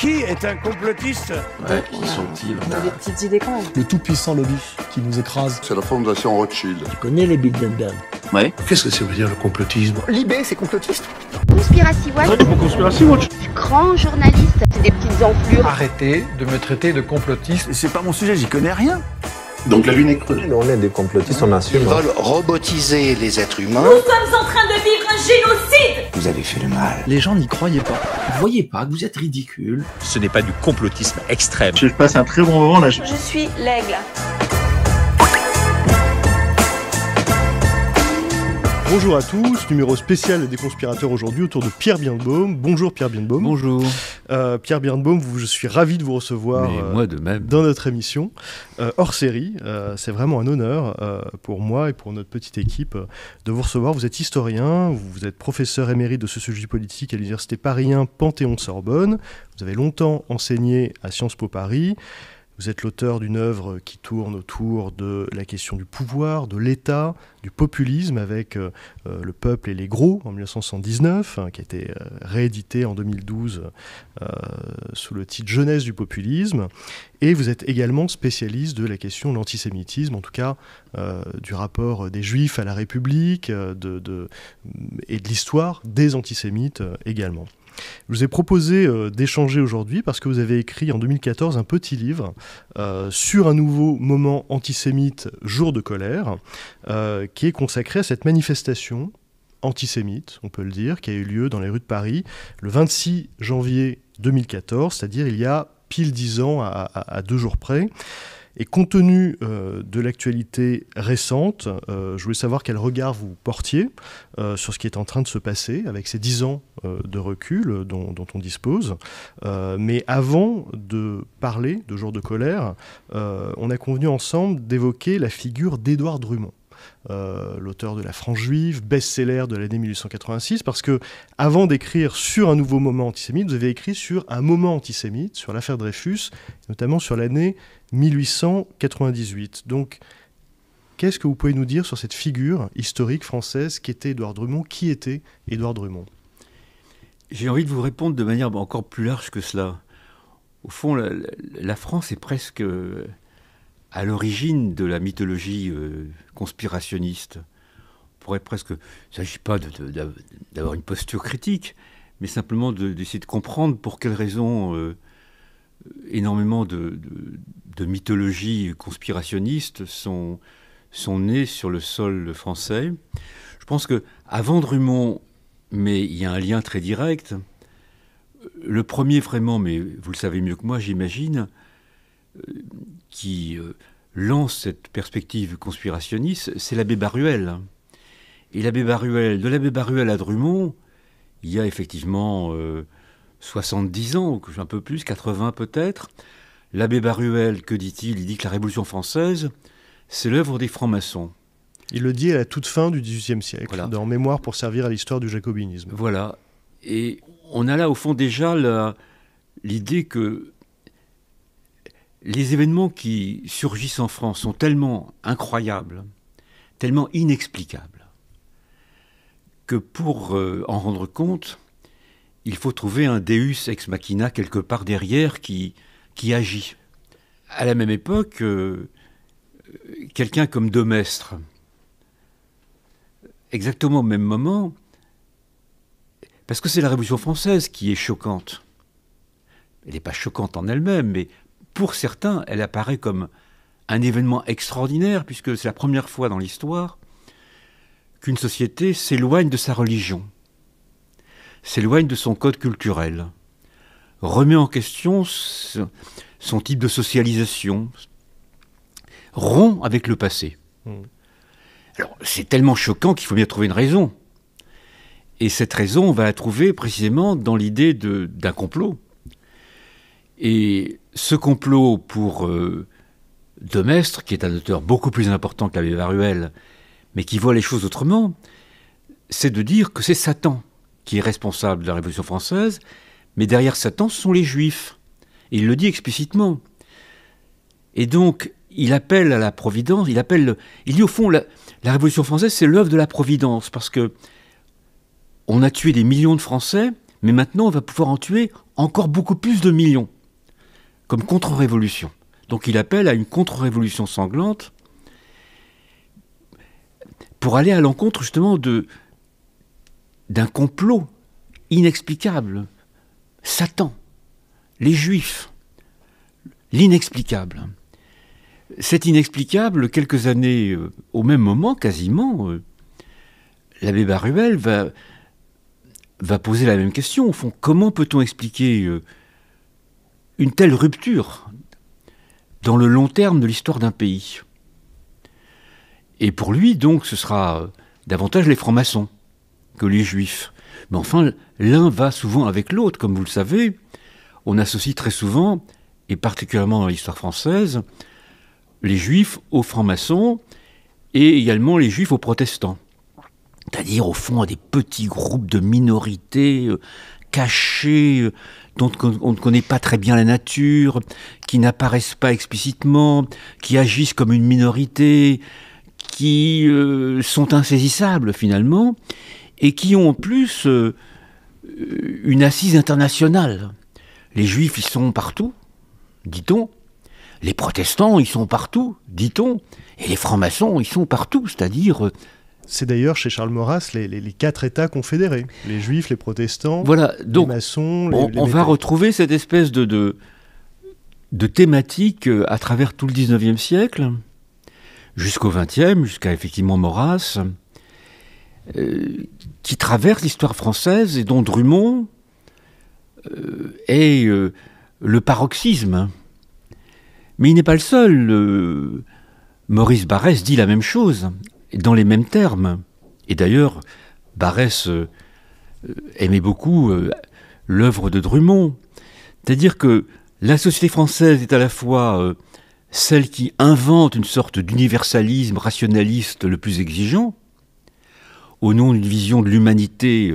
Qui est un complotiste Ouais, qui sont-ils des petites idées quand Le tout-puissant lobby qui nous écrase. C'est la fondation Rothschild. Tu connais les Bilderberg Ouais. Qu'est-ce que ça veut dire le complotisme L'IB, c'est complotiste Conspiracy Watch. C'est Conspiracy Watch. Grand journaliste, c'est des petites enflures. Arrêtez de me traiter de complotiste. C'est pas mon sujet, j'y connais rien. Donc la lune est creuse. On est des complotistes, on assume. Ils veulent robotiser les êtres humains. Nous sommes en train de vivre un génocide Vous avez fait le mal. Les gens n'y croyaient pas voyez pas que vous êtes ridicule. Ce n'est pas du complotisme extrême. Je passe un très bon moment là. Je suis l'aigle. Bonjour à tous, numéro spécial des conspirateurs aujourd'hui autour de Pierre Birnbaum. Bonjour Pierre Birnbaum. Bonjour. Euh, Pierre Birnbaum, je suis ravi de vous recevoir euh, dans notre émission euh, hors série. c'est vraiment un honneur pour moi et pour notre petite équipe de vous recevoir. Vous êtes historien, vous êtes professeur émérite de sociologie politique à l'université Paris Panthéon-Sorbonne. Vous avez longtemps enseigné à Sciences Po Paris. Vous êtes l'auteur d'une œuvre qui tourne autour de la question du pouvoir, de l'État, du populisme avec euh, euh, Le peuple et les gros en 1979, hein, qui a été euh, réédité en 2012 sous le titre Jeunesse du populisme. Et vous êtes également spécialiste de la question de l'antisémitisme, en tout cas du rapport des juifs à la République et de l'histoire des antisémites également. Je vous ai proposé euh, d'échanger aujourd'hui parce que vous avez écrit en 2014 un petit livre euh, sur un nouveau moment antisémite, jour de colère, euh, qui est consacré à cette manifestation antisémite, on peut le dire, qui a eu lieu dans les rues de Paris le 26 janvier 2014, c'est-à-dire il y a pile dix ans à deux jours près. Et compte tenu euh, de l'actualité récente, euh, je voulais savoir quel regard vous portiez euh, sur ce qui est en train de se passer avec ces dix ans de recul dont, on dispose. mais avant de parler de jour de colère, on a convenu ensemble d'évoquer la figure d'Édouard Drummond. Euh, l'auteur de La France juive, best-seller de l'année 1886, parce que avant d'écrire sur un nouveau moment antisémite, vous avez écrit sur un moment antisémite, sur l'affaire Dreyfus, notamment sur l'année 1898. Donc, qu'est-ce que vous pouvez nous dire sur cette figure historique française qui était Édouard Drummond Qui était Édouard Drummond J'ai envie de vous répondre de manière encore plus large que cela. Au fond, la France est presque à l'origine de la mythologie euh, conspirationniste. pourrait presque, il ne s'agit pas d'avoir une posture critique, mais simplement d'essayer de, comprendre pour quelles raisons euh, énormément de, mythologies conspirationnistes sont, sont nées sur le sol français. Je pense que avant Drummond, mais il y a un lien très direct. Le premier vraiment, mais vous le savez mieux que moi, j'imagine, euh, qui euh, lance cette perspective conspirationniste, c'est l'abbé Baruel. Et l'abbé Baruel, de l'abbé Baruel à Drummond, il y a effectivement 70 euh, ans, un peu plus, 80 peut-être. L'abbé Baruel, que dit-il Il dit que la Révolution française, c'est l'œuvre des francs-maçons. Il le dit à la toute fin du XVIIIe siècle, dans Mémoire pour servir à l'histoire du jacobinisme. Voilà. Et on a là, au fond, déjà l'idée que les événements qui surgissent en France sont tellement incroyables, tellement inexplicables, que pour euh, en rendre compte, il faut trouver un Deus ex machina quelque part derrière qui, qui agit. À la même époque, euh, quelqu'un comme Demestre, exactement au même moment, parce que c'est la Révolution française qui est choquante. Elle n'est pas choquante en elle-même, mais pour certains, elle apparaît comme un événement extraordinaire, puisque c'est la première fois dans l'histoire qu'une société s'éloigne de sa religion, s'éloigne de son code culturel, remet en question son type de socialisation, rompt avec le passé. Hmm. Alors c'est tellement choquant qu'il faut bien trouver une raison. Et cette raison, on va la trouver précisément dans l'idée d'un complot et ce complot pour euh, Domestre, qui est un auteur beaucoup plus important que l'abbé Varuel, mais qui voit les choses autrement, c'est de dire que c'est Satan qui est responsable de la Révolution française, mais derrière Satan, ce sont les Juifs. Et il le dit explicitement. Et donc, il appelle à la Providence, il appelle, il dit au fond, la, la Révolution française, c'est l'œuvre de la Providence, parce que on a tué des millions de Français, mais maintenant on va pouvoir en tuer encore beaucoup plus de millions comme contre-révolution. Donc il appelle à une contre-révolution sanglante pour aller à l'encontre justement de d'un complot inexplicable. Satan, les Juifs, l'inexplicable. Cet inexplicable, quelques années, euh, au même moment quasiment, euh, l'abbé Baruel va, va poser la même question. Au fond, comment peut-on expliquer euh, une telle rupture dans le long terme de l'histoire d'un pays. Et pour lui, donc, ce sera euh, davantage les francs-maçons que les juifs. Mais enfin, l'un va souvent avec l'autre, comme vous le savez. On associe très souvent, et particulièrement dans l'histoire française, les juifs aux francs-maçons et également les juifs aux protestants. C'est-à-dire, au fond, à des petits groupes de minorités euh, cachés euh, dont on ne connaît pas très bien la nature, qui n'apparaissent pas explicitement, qui agissent comme une minorité, qui euh, sont insaisissables finalement, et qui ont en plus euh, euh, une assise internationale. Les juifs, ils sont partout, dit-on. Les protestants, ils sont partout, dit-on. Et les francs-maçons, ils sont partout, c'est-à-dire c'est d'ailleurs chez Charles Maurras les, quatre États confédérés, les juifs, les protestants, les maçons. Les, on, va retrouver cette espèce de, de, thématique euh, à travers tout le 19e siècle, jusqu'au 20e, jusqu'à effectivement Maurras, euh, qui traverse l'histoire française et dont Drummond euh, est le paroxysme. Mais il n'est pas le seul. Maurice Barrès dit la même chose dans les mêmes termes. Et d'ailleurs, Barès euh, euh, aimait beaucoup euh, l'œuvre de Drummond. C'est-à-dire que la société française est à la fois celle qui invente une sorte d'universalisme rationaliste le plus exigeant, au nom d'une vision de l'humanité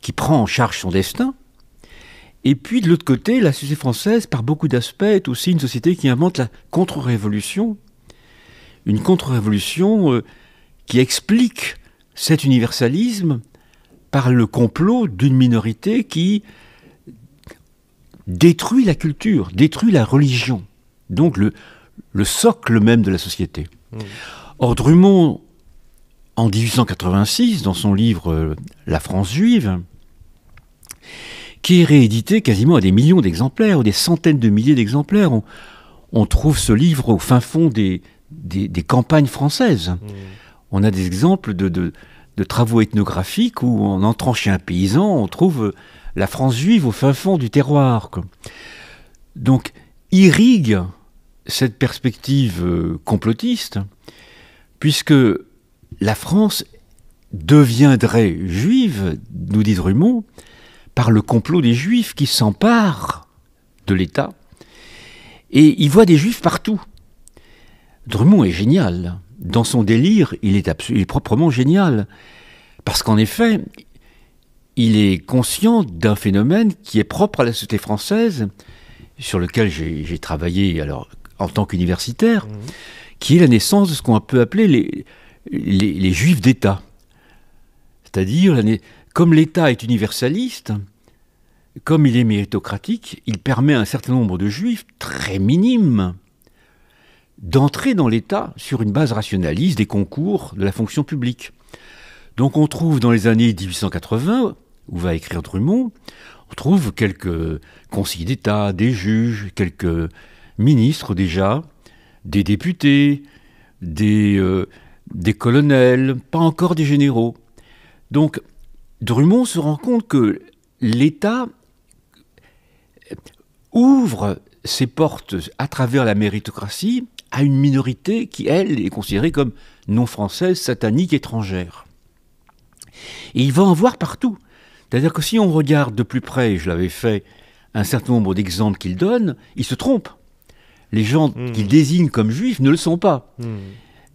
qui prend en charge son destin, et puis de l'autre côté, la société française, par beaucoup d'aspects, est aussi une société qui invente la contre-révolution, une contre-révolution euh, qui explique cet universalisme par le complot d'une minorité qui détruit la culture, détruit la religion, donc le, socle même de la société. Mmh. Or, Drummond, en 1886, dans son livre euh, La France juive, qui est réédité quasiment à des millions d'exemplaires, ou des centaines de milliers d'exemplaires, on trouve ce livre au fin fond des, des, campagnes françaises. Mm. On a des exemples de, travaux ethnographiques où, en entrant chez un paysan, on trouve euh, la France juive au fin fond du terroir. Donc, irrigue cette perspective euh, complotiste, puisque la France deviendrait juive, nous dit Drummond, par le complot des juifs qui s'emparent de l'État. Et il voit des juifs partout. Drummond est génial. Dans son délire, il est, proprement génial. Parce qu'en effet, il est conscient d'un phénomène qui est propre à la société française, sur lequel j'ai travaillé alors, en tant qu'universitaire, mmh. qui est la naissance de ce qu'on peut appeler les, les, les juifs d'État. C'est-à-dire, comme l'État est universaliste, comme il est méritocratique, il permet à un certain nombre de juifs très minimes d'entrer dans l'État sur une base rationaliste des concours de la fonction publique. Donc on trouve dans les années 1880, où va écrire Drummond, on trouve quelques conseillers d'État, des juges, quelques ministres déjà, des députés, des, euh, des colonels, pas encore des généraux. Donc Drummond se rend compte que l'État ouvre ses portes à travers la méritocratie à une minorité qui, elle, est considérée comme non française, satanique, étrangère. Et il va en voir partout. C'est-à-dire que si on regarde de plus près, et je l'avais fait, un certain nombre d'exemples qu'il donne, il se trompe. Les gens hmm. qu'il désigne comme juifs ne le sont pas. Hmm.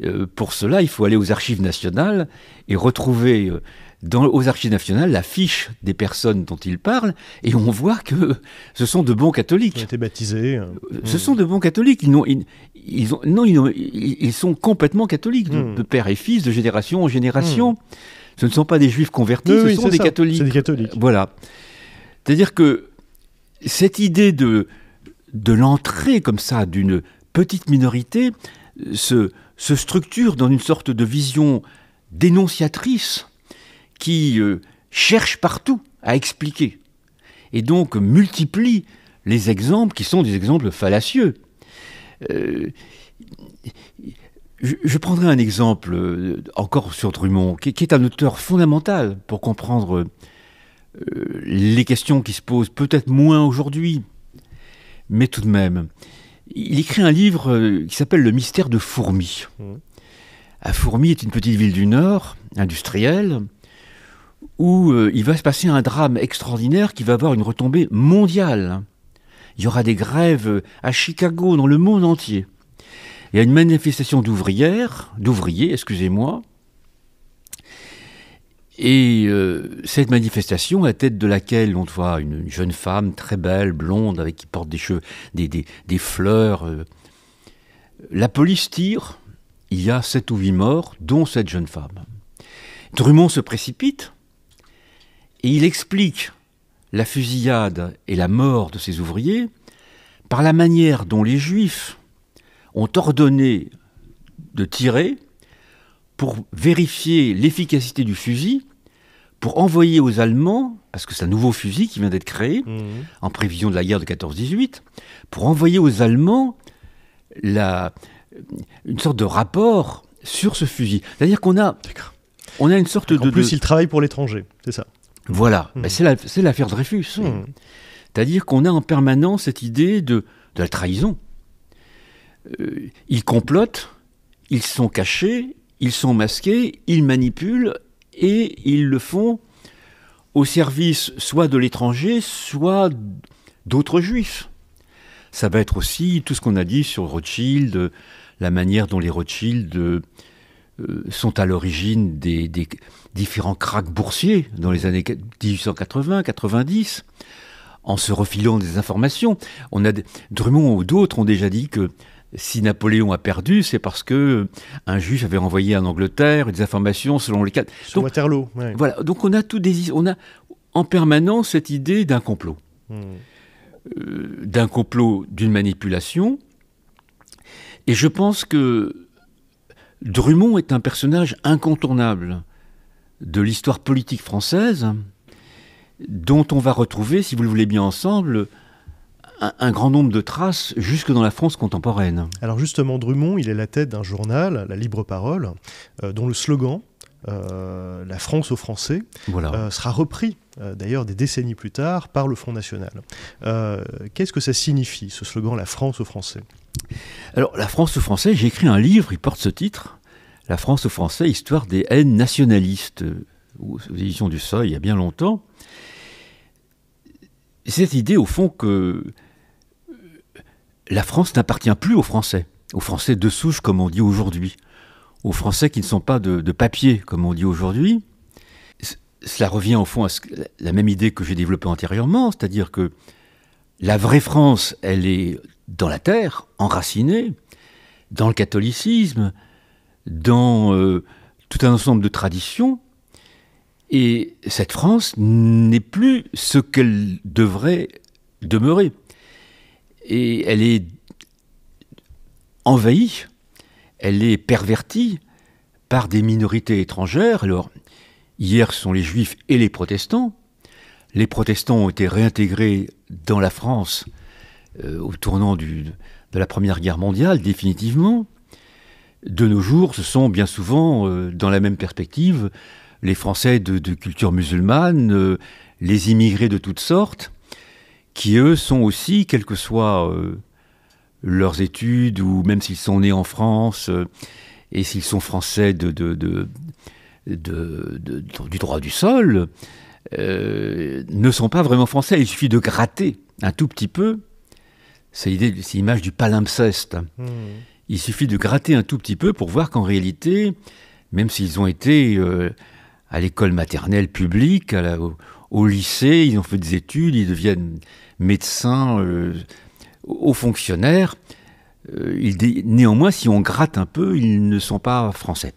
Euh, pour cela, il faut aller aux archives nationales et retrouver euh, aux archives nationales la fiche des personnes dont il parle, et on voit que ce sont de bons catholiques. Ils ont été baptisés. Hein. Euh, ce hmm. sont de bons catholiques. Ils, ils, ont, non, ils, sont complètement catholiques, hmm. de, père et fils, de génération en génération. Hmm. Ce ne sont pas des juifs convertis, ce sont des catholiques. C'est des catholiques. Euh, voilà. C'est-à-dire que cette idée de, de l'entrée comme ça d'une petite minorité euh, se structure dans une sorte de vision dénonciatrice qui euh, cherche partout à expliquer et donc multiplie les exemples qui sont des exemples fallacieux. Euh, je, prendrai un exemple euh, encore sur Drummond, qui, est un auteur fondamental pour comprendre les questions qui se posent peut-être moins aujourd'hui, mais tout de même. Il écrit un livre qui s'appelle Le mystère de Fourmi. Mmh. Fourmi est une petite ville du Nord, industrielle, où euh, il va se passer un drame extraordinaire qui va avoir une retombée mondiale. Il y aura des grèves à Chicago, dans le monde entier. Il y a une manifestation d'ouvrières, d'ouvriers, excusez-moi. Et euh, cette manifestation, à la tête de laquelle on voit une jeune femme très belle, blonde, avec qui porte des cheveux, des, fleurs, euh, la police tire. Il y a sept ou huit morts, dont cette jeune femme. Drummond se précipite. Et il explique la fusillade et la mort de ses ouvriers par la manière dont les Juifs ont ordonné de tirer pour vérifier l'efficacité du fusil, pour envoyer aux Allemands, parce que c'est un nouveau fusil qui vient d'être créé, mmh. en prévision de la guerre de 14-18, pour envoyer aux Allemands la, une sorte de rapport sur ce fusil. C'est-à-dire qu'on a, on a une sorte de... En plus, il travaille pour l'étranger, c'est ça voilà, mmh. ben, c'est l'affaire Dreyfus. Mmh. C'est-à-dire qu'on a en permanence cette idée de, la trahison. Euh, ils complotent, ils sont cachés, ils sont masqués, ils manipulent et ils le font au service soit de l'étranger, soit d'autres juifs. Ça va être aussi tout ce qu'on a dit sur Rothschild, la manière dont les Rothschild euh, euh, sont à l'origine des, différents cracks boursiers dans les années 1880-90, en se refilant des informations. On a, Drummond ou d'autres ont déjà dit que si Napoléon a perdu, c'est parce que euh, un juge avait envoyé en Angleterre des informations selon lesquelles, Sur Waterloo. Voilà. Donc on a tout des, on a en permanence cette idée d'un complot, hmm. euh, d'un complot, d'une manipulation. Et je pense que Drummond est un personnage incontournable de l'histoire politique française, dont on va retrouver, si vous le voulez bien ensemble, un, grand nombre de traces jusque dans la France contemporaine. Alors justement, Drummond, il est la tête d'un journal, La Libre Parole, euh, dont le slogan, euh, La France aux Français, euh, sera repris d'ailleurs des décennies plus tard par le Front National. Qu'est-ce que ça signifie, ce slogan La France aux Français alors, La France aux Français, j'ai écrit un livre, il porte ce titre, La France aux Français, histoire des haines nationalistes, euh, aux éditions du Seuil, il y a bien longtemps. Cette idée, au fond, que euh, la France n'appartient plus aux Français, aux Français de souche, comme on dit aujourd'hui, aux Français qui ne sont pas de, papier, comme on dit aujourd'hui. Cela revient au fond à la même idée que j'ai développée antérieurement, c'est-à-dire que la vraie France, elle est dans la terre, enracinée, dans le catholicisme, dans euh, tout un ensemble de traditions. Et cette France n'est plus ce qu'elle devrait demeurer. Et elle est envahie, elle est pervertie par des minorités étrangères. Alors, hier sont les juifs et les protestants. Les protestants ont été réintégrés dans la France euh, au tournant de la Première Guerre mondiale, définitivement. De nos jours, ce sont bien souvent, euh, dans la même perspective, les Français de, culture musulmane, euh, les immigrés de toutes sortes, qui eux sont aussi, quelles que soient leurs études, ou même s'ils sont nés en France, et s'ils sont Français du droit du sol, ne sont pas vraiment Français. Il suffit de gratter un tout petit peu c'est l'image du palimpseste. Hmm. Il suffit de gratter un tout petit peu pour voir qu'en réalité, même s'ils ont été euh, à l'école maternelle publique, au, lycée, ils ont fait des études, ils deviennent médecins, euh, hauts fonctionnaires, euh, néanmoins, si on gratte un peu, ils ne sont pas français.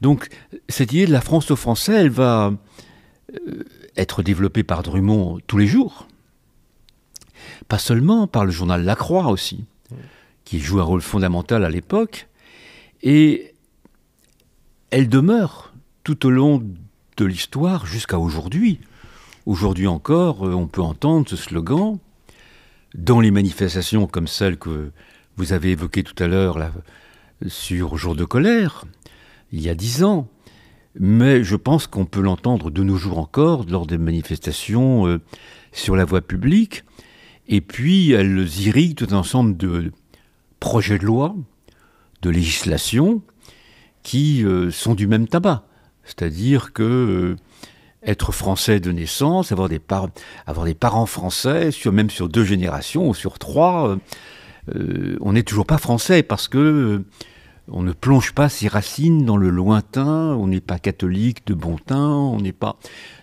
Donc, cette idée de la France aux Français, elle va être développée par Drummond tous les jours. Pas seulement, par le journal La Croix aussi, qui joue un rôle fondamental à l'époque. Et elle demeure tout au long de l'histoire jusqu'à aujourd'hui. Aujourd'hui encore, euh, on peut entendre ce slogan dans les manifestations comme celles que vous avez évoquées tout à l'heure sur Jour de colère, il y a dix ans. Mais je pense qu'on peut l'entendre de nos jours encore lors des manifestations euh, sur la voie publique. Et puis, elles irriguent tout un ensemble de projets de loi, de législation, qui euh, sont du même tabac. C'est-à-dire que euh, être français de naissance, avoir des, avoir des parents français, sur, même sur deux générations ou sur trois, euh, on n'est toujours pas français parce que on ne plonge pas ses racines dans le lointain, on n'est pas catholique de bon teint, on n'est pas.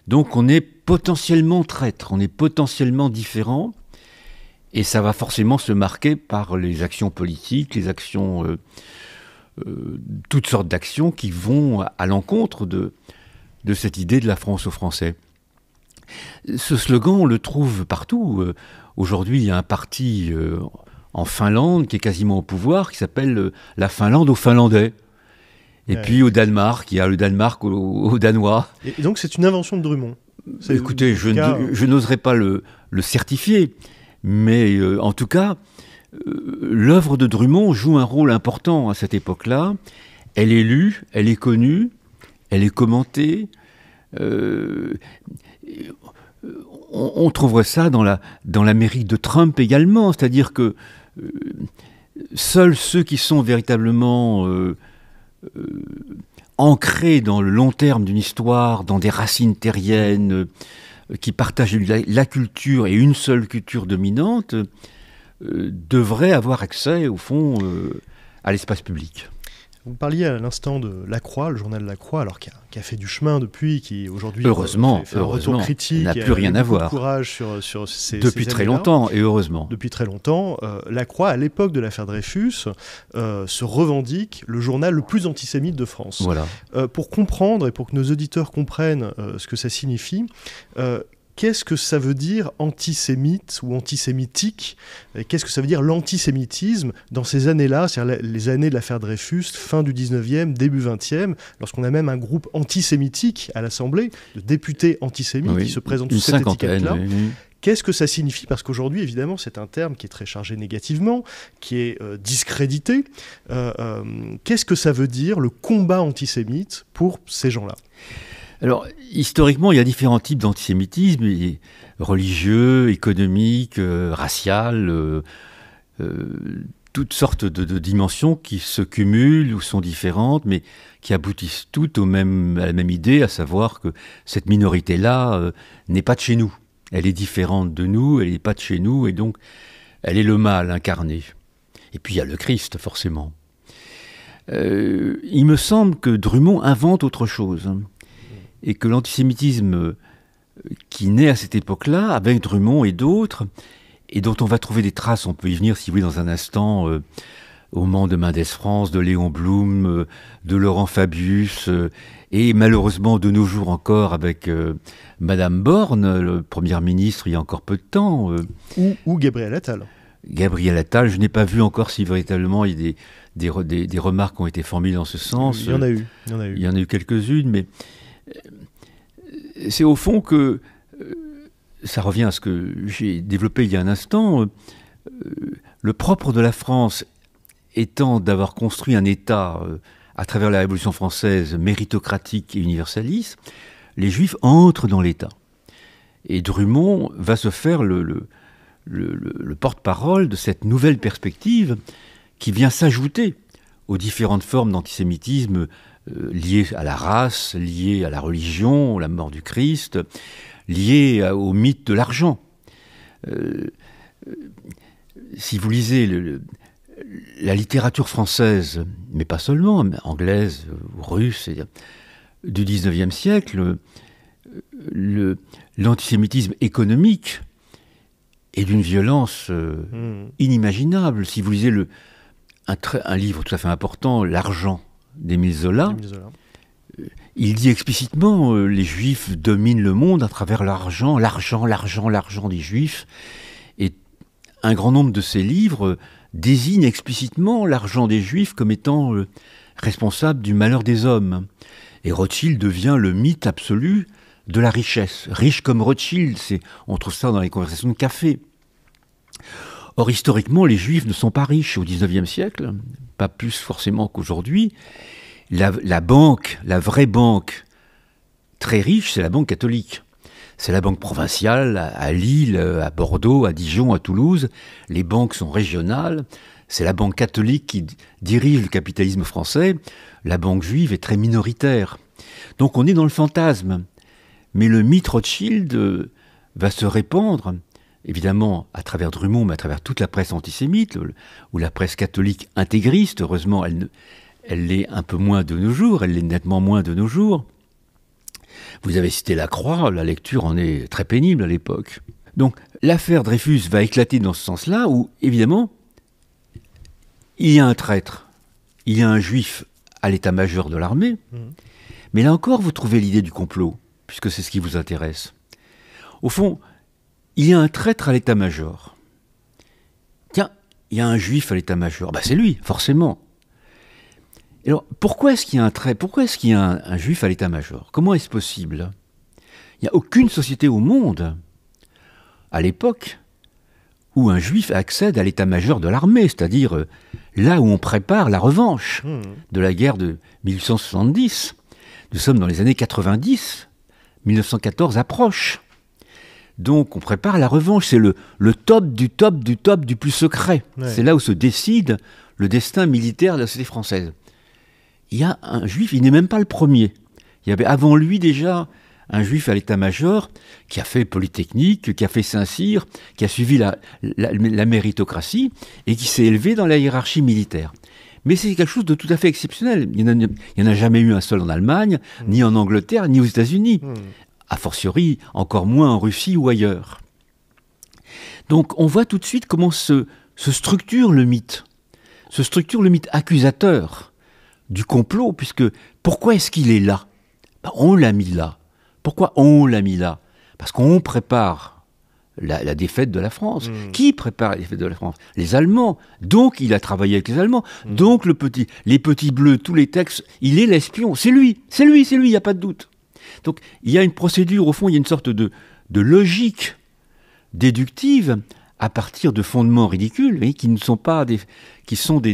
Donc on est potentiellement traître, on est potentiellement différent, et ça va forcément se marquer par les actions politiques, les actions, euh, euh, toutes sortes d'actions qui vont à l'encontre de, de cette idée de la France aux Français. Ce slogan, on le trouve partout. Euh, aujourd'hui, il y a un parti en Finlande qui est quasiment au pouvoir, qui s'appelle la Finlande aux Finlandais. Et puis au Danemark, il y a le Danemark aux, Danois. Et donc c'est une invention de Drummond. Écoutez, je, je n'oserais pas le, le certifier, mais euh, en tout cas, euh, l'œuvre de Drummond joue un rôle important à cette époque-là. Elle est lue, elle est connue, elle est commentée. Euh, on, on, ça dans la, dans l'Amérique de Trump également, c'est-à-dire que seuls ceux qui sont véritablement ancrés dans le long terme d'une histoire, dans des racines terriennes, euh, qui partagent la, culture et une seule culture dominante, euh, devraient avoir accès, au fond, euh, à l'espace public. Vous parliez à l'instant de La Croix, le journal La Croix, alors qui a, fait du chemin depuis, qui aujourd'hui heureusement, fait, heureusement, critique, n'a plus rien à voir. Courage sur, ces, depuis très longtemps et heureusement. Depuis très longtemps, euh, La Croix, à l'époque de l'affaire Dreyfus, euh, se revendique le journal le plus antisémite de France. Voilà. Euh, pour comprendre et pour que nos auditeurs comprennent ce que ça signifie qu'est-ce que ça veut dire antisémite ou antisémitique Qu'est-ce que ça veut dire l'antisémitisme dans ces années-là, c'est-à-dire les années de l'affaire Dreyfus, fin du 19e, début 20e, lorsqu'on a même un groupe antisémitique à l'Assemblée, de députés antisémites qui se présentent sous cette étiquette-là Qu'est-ce que ça signifie Parce qu'aujourd'hui, évidemment, c'est un terme qui est très chargé négativement, qui est euh, discrédité. Euh, euh, qu'est-ce que ça veut dire le combat antisémite pour ces gens-là alors, historiquement, il y a différents types d'antisémitisme, religieux, économique, euh, racial, euh, euh, toutes sortes de, dimensions qui se cumulent ou sont différentes, mais qui aboutissent toutes à la même idée, à savoir que cette minorité-là n'est pas de chez nous. Elle est différente de nous, elle n'est pas de chez nous, et donc elle est le mal incarné. Et puis il y a le Christ, forcément. il me semble que Drummond invente autre chose. Hein et que l'antisémitisme euh, qui naît à cette époque-là, avec Drummond et d'autres, et dont on va trouver des traces, on peut y venir si vous voulez dans un instant, euh, au moment de Mendes France, de Léon Blum, euh, de Laurent Fabius, et malheureusement de nos jours encore avec Madame Borne, le Premier ministre, il y a encore peu de temps. Ou, Gabriel Attal. Gabriel Attal, je n'ai pas vu encore si véritablement il y a des, des, des, des remarques ont été formulées dans ce sens. Il y en a eu. Il y en a eu, il y en a eu quelques-unes, mais euh, c'est au fond que, euh, ça revient à ce que j'ai développé il y a un instant, euh, le propre de la France étant d'avoir construit un État à travers la Révolution française méritocratique et universaliste, les Juifs entrent dans l'État. Et Drummond va se faire le, le porte-parole de cette nouvelle perspective qui vient s'ajouter aux différentes formes d'antisémitisme euh, liées à la race, liées à la religion, la mort du Christ, liées au mythe de l'argent. Euh, euh, si vous lisez la littérature française, mais pas seulement, anglaise, russe, du 19e siècle, l'antisémitisme économique est d'une violence hmm. inimaginable. Si vous lisez le, un, livre tout à fait important, L'argent d'Émile Zola. Euh, il dit explicitement euh, les Juifs dominent le monde à travers l'argent, l'argent, l'argent, l'argent des Juifs. Et un grand nombre de ses livres euh, désignent explicitement l'argent des Juifs comme étant responsable du malheur des hommes. Et Rothschild devient le mythe absolu de la richesse. Riche comme Rothschild, c'est on trouve ça dans les conversations de café historiquement, les Juifs ne sont pas riches au XIXe siècle, pas plus forcément qu'aujourd'hui. La, la, banque, la vraie banque très riche, c'est la banque catholique. C'est la banque provinciale à Lille, à Bordeaux, à Dijon, à Toulouse. Les banques sont régionales. C'est la banque catholique qui dirige le capitalisme français. La banque juive est très minoritaire. Donc on est dans le fantasme. Mais le mythe Rothschild euh, va se répandre évidemment à travers Drummond, mais à travers toute la presse antisémite, ou la presse catholique intégriste, heureusement elle, l'est un peu moins de nos jours, elle l'est nettement moins de nos jours. Vous avez cité la Croix, la lecture en est très pénible à l'époque. Donc l'affaire Dreyfus va éclater dans ce sens-là, où évidemment, il y a un traître, il y a un juif à l'état-major de l'armée, mmh. mais là encore, vous trouvez l'idée du complot, puisque c'est ce qui vous intéresse. Au fond, il y a un traître à l'état-major. Tiens, il y a un juif à l'état-major. Bah, c'est lui, forcément. alors, pourquoi est-ce qu'il y a un traître Pourquoi est-ce qu'il y a un, un juif à l'état-major Comment est-ce possible Il n'y a aucune société au monde, à l'époque, où un juif accède à l'état-major de l'armée, c'est-à-dire euh, là où on prépare la revanche hmm. de la guerre de 1870. Nous sommes dans les années 90, 1914 approche. Donc on prépare la revanche, c'est le, top du top du top du plus secret. C'est là où se décide le destin militaire de la société française. Il y a un juif, il n'est même pas le premier. Il y avait avant lui déjà un juif à l'état-major qui a fait Polytechnique, qui a fait Saint-Cyr, qui a suivi la, la, méritocratie et qui s'est élevé dans la hiérarchie militaire. Mais c'est quelque chose de tout à fait exceptionnel. Il n'y en, a jamais eu un seul en Allemagne, mm. ni en Angleterre, ni aux États-Unis. Mm a fortiori encore moins en Russie ou ailleurs. Donc on voit tout de suite comment se, structure le mythe, se structure le mythe accusateur du complot, puisque pourquoi est-ce qu'il est là ben, On l'a mis là. Pourquoi on l'a mis là Parce qu'on prépare la, défaite de la France. Hmm. Qui prépare la défaite de la France Les Allemands. Donc il a travaillé avec les Allemands. Hmm. Donc le petit, les petits bleus, tous les textes, il est l'espion. C'est lui, c'est lui, c'est lui, il n'y a pas de doute. Donc il y a une procédure, au fond, il y a une sorte de, logique déductive à partir de fondements ridicules, qui ne sont pas des, qui sont des,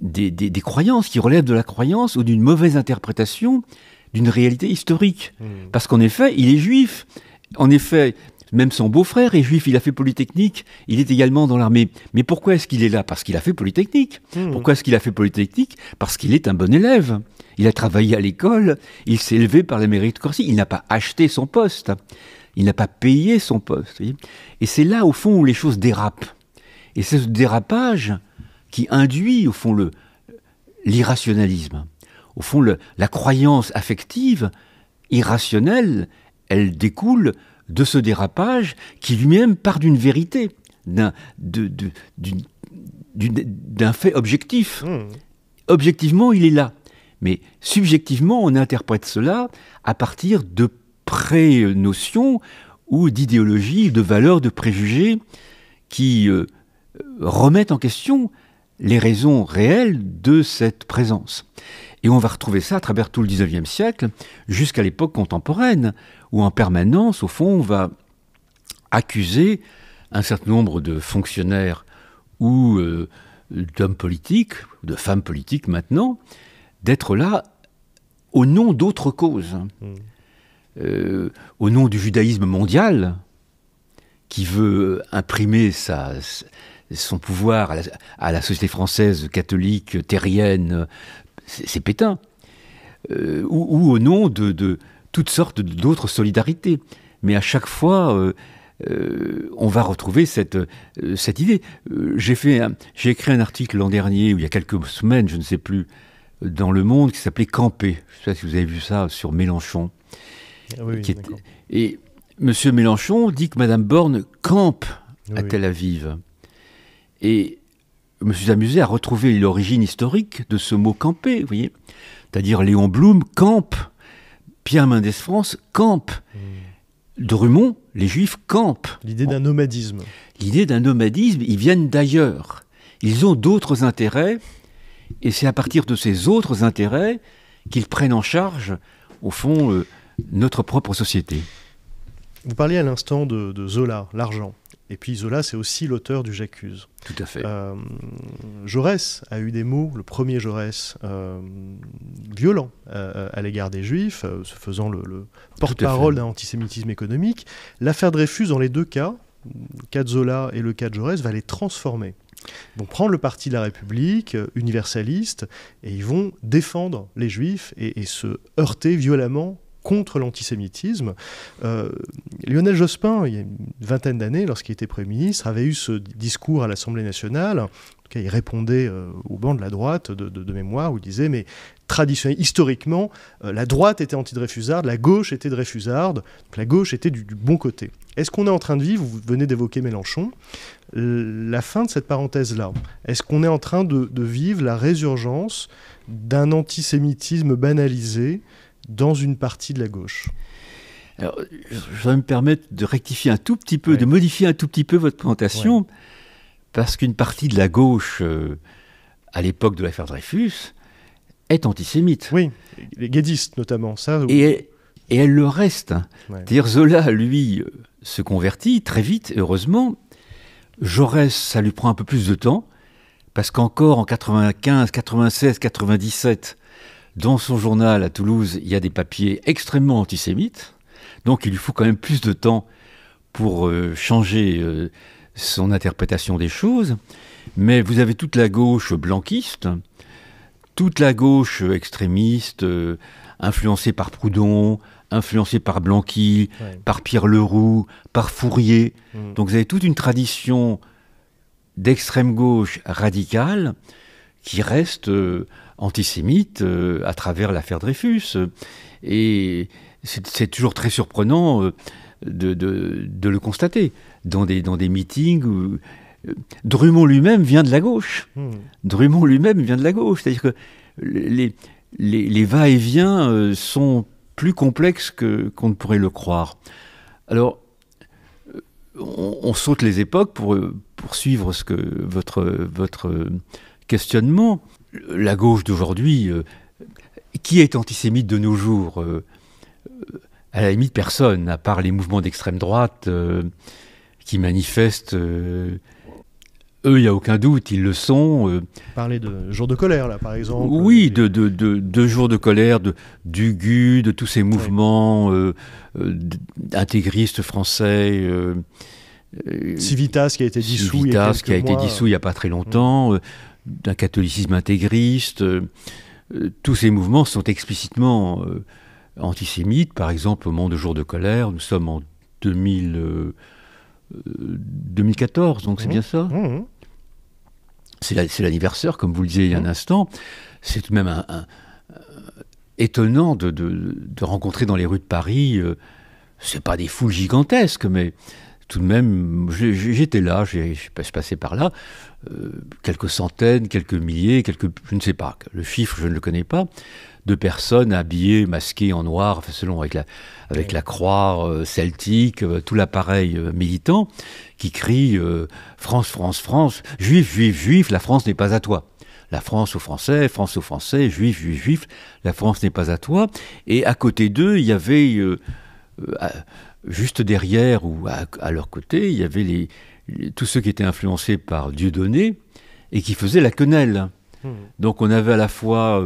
des, croyances, qui relèvent de la croyance ou d'une mauvaise interprétation d'une réalité historique. Hmm. Parce qu'en effet, il est juif. En effet, même son beau-frère est juif, il a fait Polytechnique, il est également dans l'armée. Mais pourquoi est-ce qu'il est là Parce qu'il a fait Polytechnique. Hmm. Pourquoi est-ce qu'il a fait Polytechnique Parce qu'il est un bon élève il a travaillé à l'école, il s'est élevé par la mairie de Corsi. il n'a pas acheté son poste, il n'a pas payé son poste. Et c'est là, au fond, où les choses dérapent. Et c'est ce dérapage qui induit, au fond, le, l'irrationalisme. Au fond, le, la croyance affective, irrationnelle, elle découle de ce dérapage qui lui-même part d'une vérité, d'un, fait objectif. Mmh. Objectivement, il est là. Mais subjectivement, on interprète cela à partir de pré-notions ou d'idéologies, de valeurs, de préjugés qui euh, remettent en question les raisons réelles de cette présence. Et on va retrouver ça à travers tout le XIXe siècle, jusqu'à l'époque contemporaine, où en permanence, au fond, on va accuser un certain nombre de fonctionnaires ou euh, d'hommes politiques, de femmes politiques maintenant, d'être là au nom d'autres causes, hmm. euh, au nom du judaïsme mondial, qui veut imprimer sa, son pouvoir à la, société française catholique, terrienne, c'est Pétain, euh, ou, au nom de, toutes sortes d'autres solidarités. Mais à chaque fois, euh, on va retrouver cette, cette idée. j'ai, j'ai écrit un article l'an dernier, ou il y a quelques semaines, je ne sais plus, dans le monde qui s'appelait Camper ». Je ne sais pas si vous avez vu ça sur Mélenchon. Ah et Monsieur Mélenchon dit que Madame Borne campe à Tel Aviv. Et je me suis amusé à retrouver l'origine historique de ce mot camper, vous voyez. C'est-à-dire Léon Blum campe, Pierre Mendès France campe, hmm. Drummond, les Juifs campent. L'idée d'un nomadisme. L'idée d'un nomadisme, ils viennent d'ailleurs. Ils ont d'autres intérêts et c'est à partir de ces autres intérêts qu'ils prennent en charge, au fond, euh, notre propre société. Vous parliez à l'instant de, Zola, l'argent. Et puis Zola, c'est aussi l'auteur du J'accuse. Tout à fait. Euh, Jaurès a eu des mots, le premier Jaurès, violents euh, violent à l'égard des Juifs, se faisant le, le porte-parole d'un antisémitisme économique. L'affaire Dreyfus, dans les deux cas, le cas de Zola et le cas de Jaurès, va les transformer. Ils vont prendre le parti de la République, euh, universaliste, et ils vont défendre les juifs et, se heurter violemment contre l'antisémitisme. Euh, Lionel Jospin, il y a une vingtaine d'années, lorsqu'il était Premier ministre, avait eu ce discours à l'Assemblée nationale. En tout cas, il répondait euh, au banc de la droite de, de mémoire où il disait Mais traditionnellement, historiquement, euh, la droite était anti anti-Dreyfusarde, la gauche était dreyfusarde, la gauche était du, bon côté. Est-ce qu'on est en train de vivre, vous venez d'évoquer Mélenchon, la fin de cette parenthèse-là Est-ce qu'on est en train de, vivre la résurgence d'un antisémitisme banalisé dans une partie de la gauche je vais me permettre de rectifier un tout petit peu, de modifier un tout petit peu votre présentation, parce qu'une partie de la gauche, euh, à l'époque de l'affaire Dreyfus, est antisémite. Oui, les guédistes notamment, ça. Et, elle, et le reste. Hein. Zola, lui, euh, se convertit très vite, heureusement. Jaurès, ça lui prend un peu plus de temps, parce qu'encore en 95, 96, 97, dans son journal à Toulouse, il y a des papiers extrêmement antisémites. Donc il lui faut quand même plus de temps pour euh, changer euh, son interprétation des choses. Mais vous avez toute la gauche blanquiste toute la gauche euh, extrémiste, euh, influencée par Proudhon, influencée par Blanqui, par Pierre Leroux, par Fourier. Mm. Donc vous avez toute une tradition d'extrême gauche radicale qui reste euh, antisémite à travers l'affaire Dreyfus. Et c'est toujours très surprenant de, le constater dans des, dans des meetings où Drummond lui-même vient de la gauche. Hmm. Drummond lui-même vient de la gauche. C'est-à-dire que les, va-et-vient euh, sont plus complexes que, qu'on ne pourrait le croire. Alors, euh, on, saute les époques pour, poursuivre suivre ce que votre, votre questionnement. La gauche d'aujourd'hui, euh, qui est antisémite de nos jours À la limite, personne, à part les mouvements d'extrême droite qui manifestent eux, il n'y a aucun doute, ils le sont. Euh. Parler de jour de colère, là, par exemple. Oui, euh, de, de, de, jours de colère, de, du de tous ces mouvements euh, intégristes français. Civitas qui a été dissous. Civitas il a qui a été dissous il n'y a pas très mm. longtemps, d'un catholicisme intégriste. tous ces mouvements sont explicitement antisémites. Par exemple, au moment de jours de colère, nous sommes en 2000. 2014, euh, donc c'est mmh. bien ça mmh, mmh. C'est l'anniversaire, comme vous le disiez il y a un instant. C'est tout de même un, étonnant de, rencontrer dans les rues de Paris, euh, c'est pas des foules gigantesques, mais tout de même, j'étais là, je suis passé par là, euh, quelques centaines, quelques milliers, quelques, je ne sais pas, le chiffre, je ne le connais pas, de personnes habillées, masquées en noir, selon avec la, avec la croix euh, celtique, euh, tout l'appareil euh, militant, qui crie France, France, France, juif, juif, juif, la France n'est pas à toi la France aux Français, France aux Français, juif, juif, juif, la France n'est pas à toi. Et à côté d'eux, il y avait, juste derrière ou à, leur côté, il y avait tous ceux qui étaient influencés par Dieudonné et qui faisaient la quenelle. Hmm. Donc on avait à la fois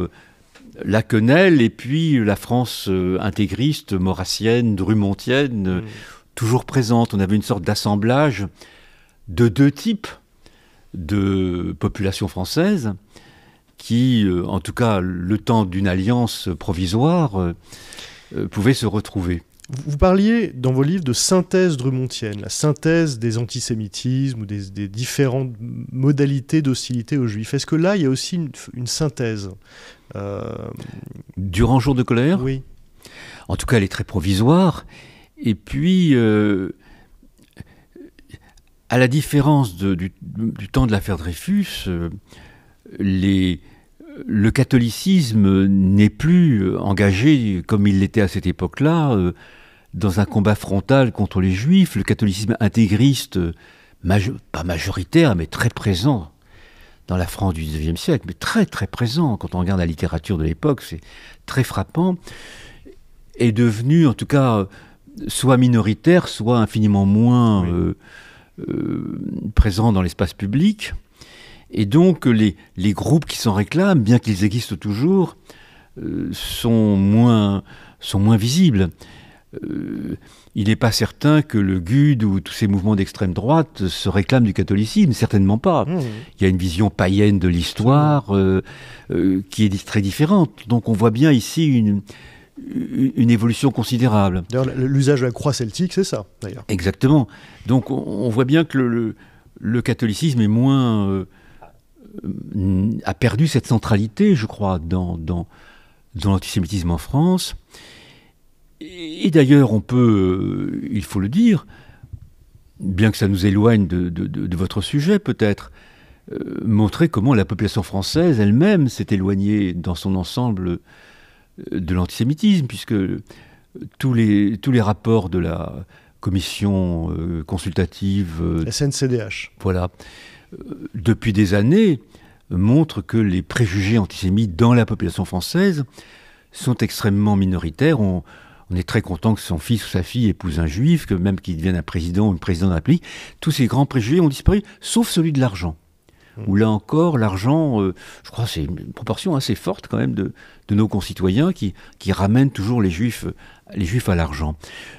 la quenelle et puis la France euh, intégriste, maurassienne, drumontienne, mm. euh, toujours présente. On avait une sorte d'assemblage de deux types de population française qui, euh, en tout cas, le temps d'une alliance provisoire, pouvaient se retrouver. Vous parliez dans vos livres de synthèse drumontienne, la synthèse des antisémitismes ou des, différentes modalités d'hostilité aux juifs. Est-ce que là, il y a aussi une, synthèse euh, Durant Jour de colère Oui. En tout cas, elle est très provisoire. Et puis, euh, à la différence du, temps de l'affaire Dreyfus, euh, le catholicisme n'est plus engagé comme il l'était à cette époque-là dans un combat frontal contre les juifs, le catholicisme intégriste, pas majoritaire, mais très présent dans la France du XIXe siècle, mais très très présent, quand on regarde la littérature de l'époque, c'est très frappant, est devenu en tout cas soit minoritaire, soit infiniment moins euh, euh, présent dans l'espace public. Et donc les, groupes qui s'en réclament, bien qu'ils existent toujours, euh, sont, moins, sont moins visibles. Euh, il n'est pas certain que le GUD ou tous ces mouvements d'extrême droite se réclament du catholicisme, certainement pas. Mmh. Il y a une vision païenne de l'histoire euh, euh, qui est très différente. Donc on voit bien ici une, évolution considérable. D'ailleurs, l'usage de la croix celtique, c'est ça, d'ailleurs. Exactement. Donc on, voit bien que le, le, catholicisme est moins... a perdu cette centralité, je crois, dans, dans, dans l'antisémitisme en France. Et, d'ailleurs, on peut, euh, il faut le dire, bien que ça nous éloigne de, votre sujet peut-être, euh, montrer comment la population française elle-même s'est éloignée dans son ensemble euh, de l'antisémitisme, puisque tous les, tous les rapports de la commission consultative... SNCDH. Voilà. depuis des années, montrent que les préjugés antisémites dans la population française sont extrêmement minoritaires on est très content que son fils ou sa fille épouse un juif, que même qu'il devienne un président ou une présidente de la Tous ces grands préjugés ont disparu, sauf celui de l'argent. Hmm. Où là encore, l'argent, euh, je crois, c'est une proportion assez forte quand même de, nos concitoyens qui, qui, ramènent toujours les juifs, euh, les juifs à l'argent.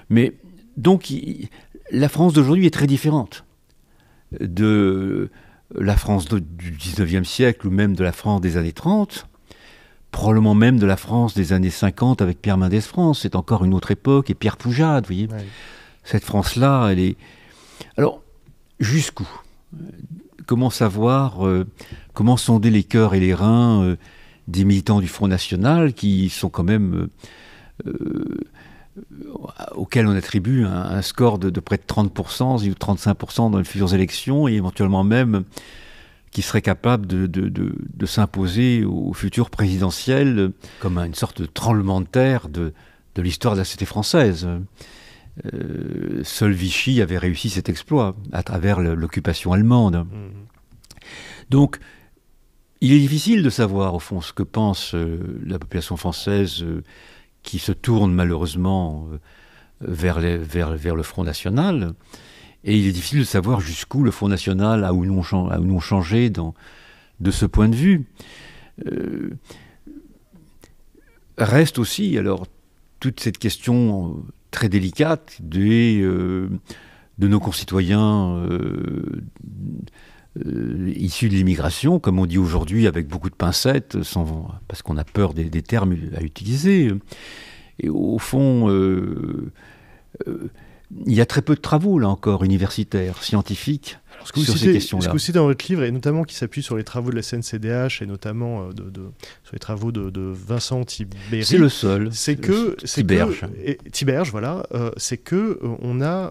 Mais donc, la France d'aujourd'hui est très différente de la France du 19e siècle ou même de la France des années 30 probablement même de la France des années 50 avec Pierre Mendès France, c'est encore une autre époque, et Pierre Poujade, vous voyez. Cette France-là, elle est... Alors, jusqu'où euh, Comment savoir, euh, comment sonder les cœurs et les reins euh, des militants du Front National qui sont quand même... auxquels on attribue un, score de, de, près de 30% ou 35% dans les futures élections et éventuellement même qui serait capable de, s'imposer au futur présidentiel comme une sorte de tremblement de terre de, l'histoire de la société française. Euh, seul Vichy avait réussi cet exploit à travers l'occupation allemande. Mmh. Donc, il est difficile de savoir, au fond, ce que pense euh, la population française euh, qui se tourne malheureusement vers, les, vers, vers, le Front National. Et il est difficile de savoir jusqu'où le Front National a ou non, changé de ce point de vue. Euh, reste aussi, alors, toute cette question euh, très délicate des, euh, de nos concitoyens issus de l'immigration, comme on dit aujourd'hui avec beaucoup de pincettes, sans, parce qu'on a peur des, des, termes à utiliser. Et au fond, il y a très peu de travaux, là encore, universitaires, scientifiques, que sur ces questions-là. Ce que vous citez dans votre livre, et notamment qui s'appuie sur les travaux de la CNCDH, et notamment euh, de, sur les travaux de, Vincent Tiberge. C'est le seul. C'est que... Euh, Tiberge. Tiberge, voilà. Euh, c'est que on a,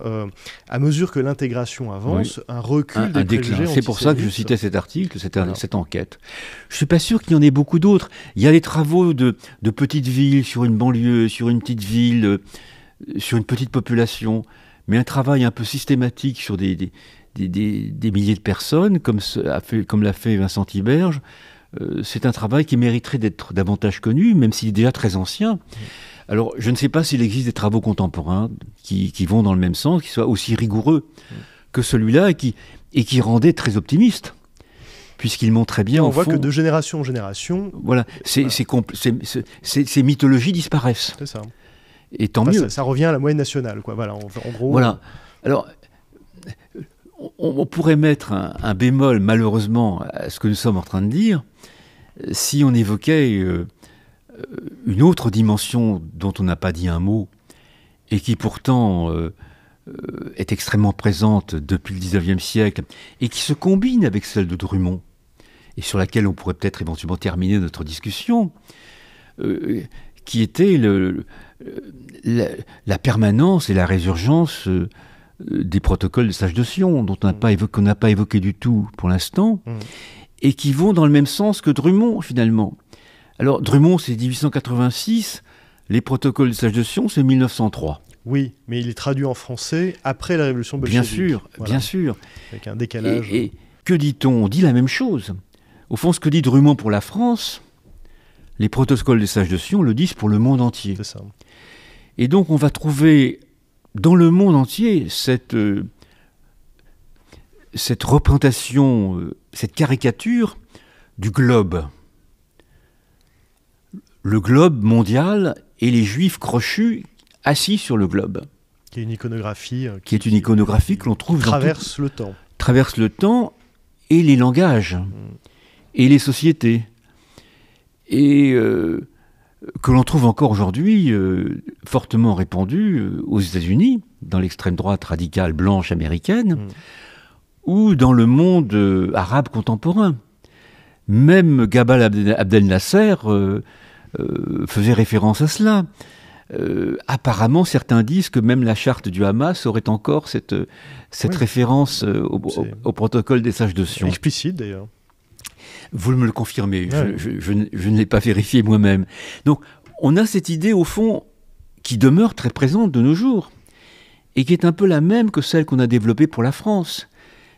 à mesure que l'intégration avance, un recul un, des un C'est pour ça que je citais cet article, cette, cette enquête. Je ne suis pas sûr qu'il y en ait beaucoup d'autres. Il y a les travaux de, de petites villes, sur une banlieue, sur une petite ville sur une petite population, mais un travail un peu systématique sur des, milliers de personnes, comme, fait, comme l'a fait Vincent Tiberge, euh, c'est un travail qui mériterait d'être davantage connu, même s'il est déjà très ancien. Alors, je ne sais pas s'il existe des travaux contemporains qui, vont dans le même sens, qui soient aussi rigoureux que celui-là et qui, rendaient très optimiste puisqu'il très bien. On voit que de génération en génération. Voilà, ces, euh, mythologies disparaissent. C'est ça. Et tant mieux. Ça, revient à la moyenne nationale, quoi. Voilà, en, gros. Voilà. Alors, on, pourrait mettre un, bémol, malheureusement, à ce que nous sommes en train de dire, si on évoquait euh, euh, une autre dimension dont on n'a pas dit un mot, et qui pourtant euh, est extrêmement présente depuis le 19e siècle, et qui se combine avec celle de Drummond, et sur laquelle on pourrait peut-être éventuellement terminer notre discussion, qui était le, euh, la, permanence et la résurgence euh, euh, des protocoles des sages de Sion, dont on mm. n'a pas, évoqué, du tout pour l'instant, mm. et qui vont dans le même sens que Drummond, finalement. Alors, Drummond, c'est 1886, les protocoles des sages de Sion, c'est 1903. Oui, mais il est traduit en français après la révolution bolchevique. Bien sûr, bien sûr. Avec un décalage. que dit-on On dit la même chose. Au fond, ce que dit Drummond pour la France, les protocoles des sages de Sion le disent pour le monde entier. C'est ça. Et donc on va trouver dans le monde entier cette, euh, cette représentation, euh, cette caricature du globe. Le globe mondial et les juifs crochus assis sur le globe. Qui est une iconographie. Euh, qui, est une iconographie que l'on trouve. Traverse le temps. Traverse le temps et les langages. Mm. Et les sociétés. Et que l'on trouve encore aujourd'hui euh, fortement répandu euh, aux États-Unis, dans l'extrême droite radicale blanche américaine, hmm. ou dans le monde euh, arabe contemporain. Même Gabal Abdel, Nasser faisait référence à cela. apparemment, certains disent que même la charte du Hamas aurait encore cette, cette référence au, au, protocole des sages de Sion. Explicite d'ailleurs. Vous me le confirmez, je, je ne l'ai pas vérifié moi-même. Donc, on a cette idée, au fond, qui demeure très présente de nos jours, et qui est un peu la même que celle qu'on a développée pour la France,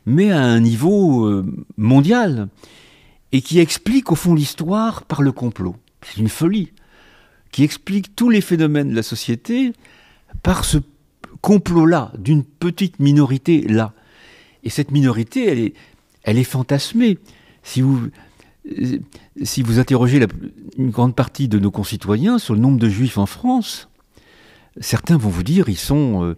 mais à un niveau euh, mondial, et qui explique, au fond, l'histoire par le complot. C'est une folie, qui explique tous les phénomènes de la société par ce complot-là, d'une petite minorité-là. Et cette minorité, elle est, elle est fantasmée. Si vous, euh, si vous interrogez une grande partie de nos concitoyens sur le nombre de juifs en France, certains vont vous dire ils sont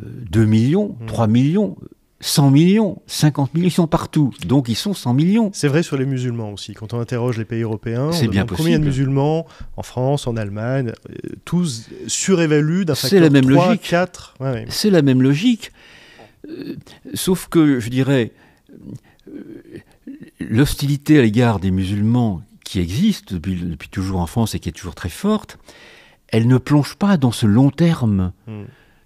2 euh, euh, millions, 3 hmm. millions, 100 millions, 50 millions, ils sont partout. Donc ils sont 100 millions. C'est vrai sur les musulmans aussi. Quand on interroge les pays européens, on bien combien de musulmans en France, en Allemagne, tous surévaluent d'un facteur la même 3, logique. 4. C'est la même logique. sauf que, je dirais, l'hostilité à l'égard des musulmans qui existe depuis, toujours en France et qui est toujours très forte, elle ne plonge pas dans ce long terme hmm.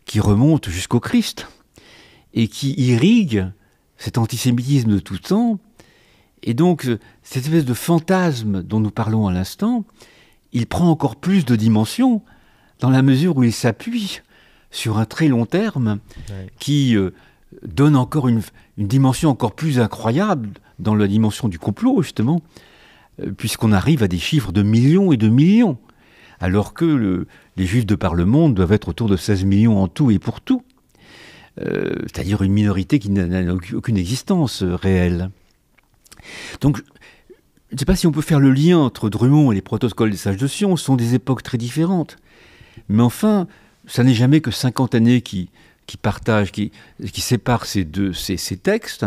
qui remonte jusqu'au Christ et qui irrigue cet antisémitisme de tout temps. Et donc, euh, cette espèce de fantasme dont nous parlons à l'instant, il prend encore plus de dimensions dans la mesure où il s'appuie sur un très long terme qui euh, donne encore une, dimension encore plus incroyable dans la dimension du complot, justement, euh, puisqu'on arrive à des chiffres de millions et de millions, alors que les juifs de par le monde doivent être autour de 16 millions en tout et pour tout, euh, c'est-à-dire une minorité qui n'a aucune existence euh, réelle. Donc, je ne sais pas si on peut faire le lien entre Drummond et les protocoles des sages de Sion, ce sont des époques très différentes. Mais enfin, ça n'est jamais que 50 années qui, partagent, qui, séparent ces deux ces textes.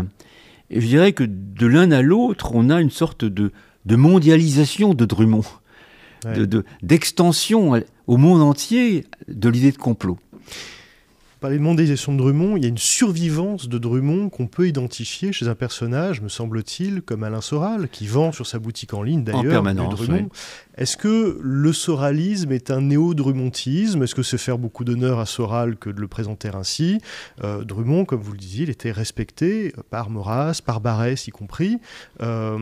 Et je dirais que de l'un à l'autre, on a une sorte de, mondialisation de Drummond, d'extension au monde entier de l'idée de complot parlais de mondialisation de Drummond, il y a une survivance de Drummond qu'on peut identifier chez un personnage, me semble-t-il, comme Alain Soral, qui vend sur sa boutique en ligne d'ailleurs. Drummond. Est-ce que le soralisme est un néo-drumontisme Est-ce que c'est faire beaucoup d'honneur à Soral que de le présenter ainsi euh, Drummond, comme vous le disiez, il était respecté par Maurras, par Barès y compris. Euh,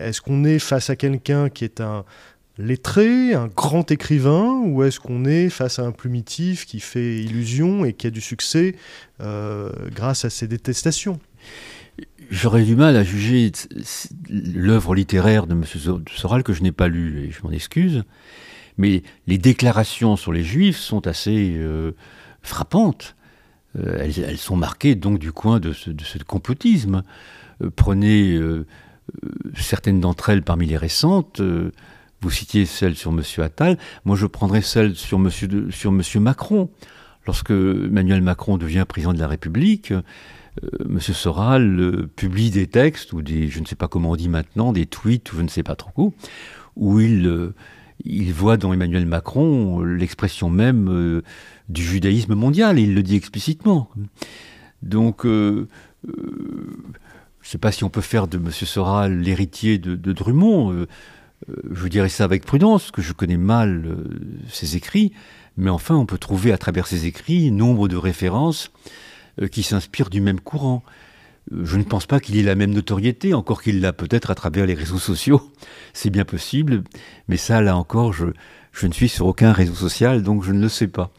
est-ce qu'on est face à quelqu'un qui est un lettré, un grand écrivain, ou est-ce qu'on est face à un plumitif qui fait illusion et qui a du succès euh, grâce à ses détestations J'aurais du mal à juger l'œuvre littéraire de M. Soral que je n'ai pas lue, et je m'en excuse, mais les déclarations sur les juifs sont assez euh, frappantes. Euh, elles, sont marquées donc du coin de ce complotisme. prenez certaines d'entre elles parmi les récentes. Vous citiez celle sur M. Attal, moi je prendrais celle sur M. monsieur Macron. Lorsque Emmanuel Macron devient président de la République, euh, Monsieur M. Soral euh, publie des textes ou des, je ne sais pas comment on dit maintenant, des tweets ou je ne sais pas trop où, où il, euh, voit dans Emmanuel Macron l'expression même du judaïsme mondial, et il le dit explicitement. Donc, je ne sais pas si on peut faire de M. Soral l'héritier de, de, Drummond. Euh, je dirais ça avec prudence, que je connais mal ses euh, écrits, mais enfin on peut trouver à travers ses écrits nombre de références euh, qui s'inspirent du même courant. Je ne pense pas qu'il ait la même notoriété, encore qu'il l'a peut-être à travers les réseaux sociaux, c'est bien possible, mais ça là encore, je, je ne suis sur aucun réseau social, donc je ne le sais pas.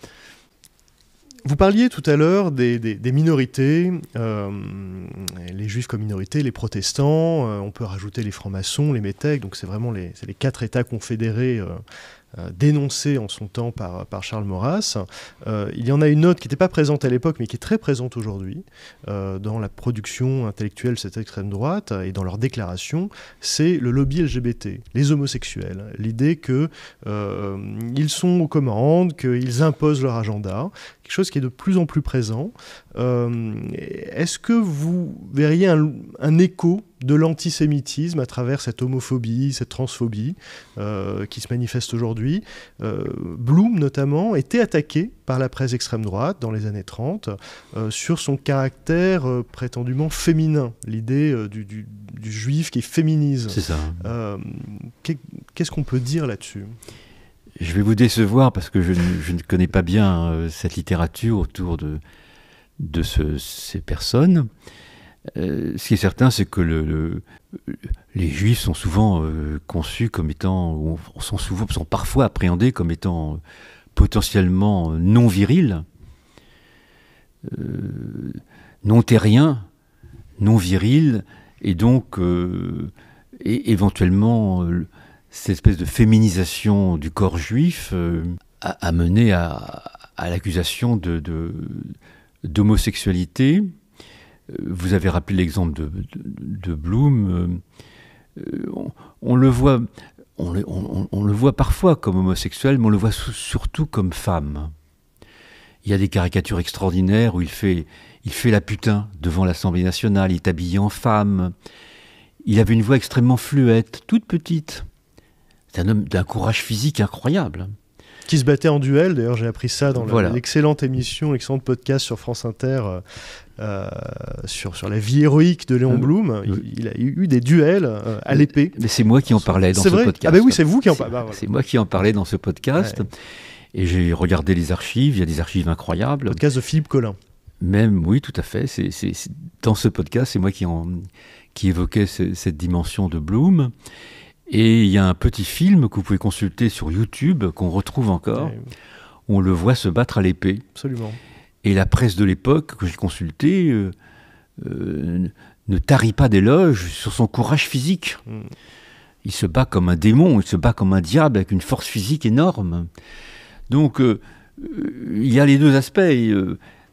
Vous parliez tout à l'heure des, euh, minorités, les juifs comme minorité, les protestants, euh, on peut rajouter les francs-maçons, les métèques, donc c'est vraiment les, quatre États confédérés euh, dénoncés en son temps par, Charles Maurras. il y en a une autre qui n'était pas présente à l'époque, mais qui est très présente aujourd'hui dans la production intellectuelle de cette extrême droite et dans leurs déclarations, c'est le lobby LGBT, les homosexuels. L'idée qu'ils ils sont aux commandes, qu'ils imposent leur agenda, quelque chose qui est de plus en plus présent. Euh, est-ce que vous verriez un, écho de l'antisémitisme à travers cette homophobie, cette transphobie euh, qui se manifeste aujourd'hui Blum, euh, Bloom, notamment, était attaqué par la presse extrême droite dans les années 30 sur son caractère prétendument féminin, l'idée du, du, juif qui féminise. C'est ça. Qu'est-ce qu'on peut dire là-dessus je vais vous décevoir parce que je, ne, connais pas bien euh, cette littérature autour de, ces personnes. Euh, ce qui est certain, c'est que les juifs sont souvent euh, conçus comme étant, ou sont, souvent, sont parfois appréhendés comme étant potentiellement non virils, non terriens, non virils, et donc éventuellement cette espèce de féminisation du corps juif euh, a, mené à, l'accusation d'homosexualité. Euh, vous avez rappelé l'exemple de, de, Bloom. Euh, on, le voit, voit parfois comme homosexuel, mais on le voit surtout comme femme. Il y a des caricatures extraordinaires où il fait, il fait la putain devant l'Assemblée nationale, il est habillé en femme. Il avait une voix extrêmement fluette, toute petite. C'est un homme d'un courage physique incroyable. Qui se battait en duel, d'ailleurs j'ai appris ça dans l'excellente émission, excellente podcast sur France Inter euh, euh, sur, sur la vie héroïque de Léon euh, Blum. Il, a eu des duels à l'épée. Mais c'est moi qui en parlais dans ce podcast. Ah ben oui, c'est vous qui en parlez. Bah, c'est moi qui en parlais dans ce podcast. Et j'ai regardé les archives, il y a des archives incroyables. Podcast de Philippe Collin. Même, oui, tout à fait. C'est, dans ce podcast, c'est moi qui, qui évoquais cette dimension de Blum et il y a un petit film que vous pouvez consulter sur YouTube, qu'on retrouve encore. Eh On le voit se battre à l'épée. Absolument. Et la presse de l'époque que j'ai consultée euh, euh, ne tarit pas d'éloges sur son courage physique. Hmm. Il se bat comme un démon, il se bat comme un diable avec une force physique énorme. Donc, euh, il y a les deux aspects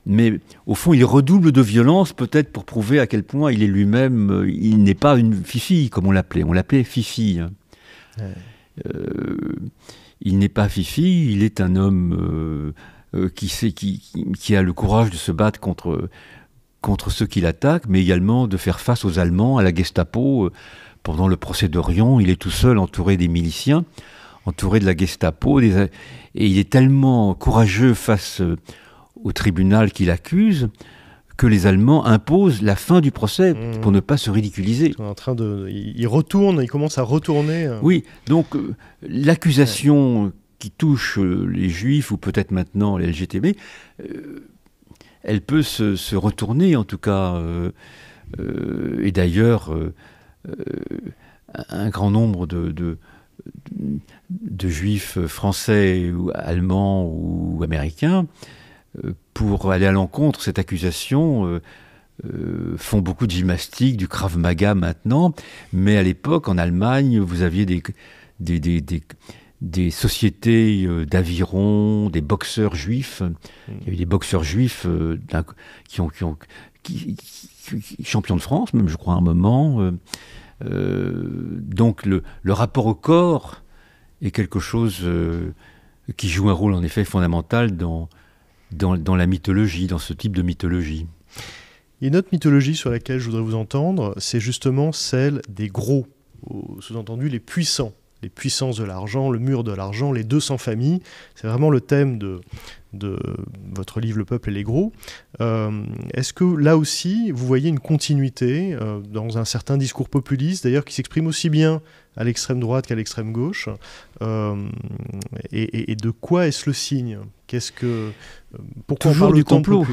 mais au fond, il redouble de violence, peut-être pour prouver à quel point il est lui-même, euh, il n'est pas une fifille, comme on l'appelait. On l'appelait fifille. Hein. Euh, il n'est pas fifille, il est un homme euh, qui, sait, qui, a le courage de se battre contre, ceux qui l'attaquent, mais également de faire face aux Allemands, à la Gestapo. Pendant le procès d'Orion, il est tout seul, entouré des miliciens, entouré de la Gestapo, et il est tellement courageux face au tribunal qui l'accuse que les Allemands imposent la fin du procès mmh. pour ne pas se ridiculiser. Ils, retournent, ils commencent à retourner. Euh. Oui, donc euh, l'accusation qui touche euh, les Juifs ou peut-être maintenant les LGTB, elle peut se, retourner en tout cas. et d'ailleurs, un grand nombre de, de de juifs français ou allemands ou américains euh, pour aller à l'encontre cette accusation. Euh, euh, font beaucoup de gymnastique, du Krav Maga maintenant, mais à l'époque, en Allemagne, vous aviez des, des, sociétés d'aviron, des boxeurs juifs. Hmm. Il y a des boxeurs juifs qui ont. Qui ont de France, même je crois à un moment. donc le, le, rapport au corps est quelque chose qui joue un rôle en effet fondamental dans, dans, la mythologie, dans ce type de mythologie. Une autre mythologie sur laquelle je voudrais vous entendre, c'est justement celle des gros, sous-entendu les puissants, les puissances de l'argent, le mur de l'argent, les 200 familles. C'est vraiment le thème de, de votre livre Le peuple et les gros. Euh, est-ce que là aussi, vous voyez une continuité euh, dans un certain discours populiste, d'ailleurs qui s'exprime aussi bien à l'extrême droite qu'à l'extrême gauche euh, et, de quoi est-ce le signe Qu'est-ce que pourquoi on parle du complot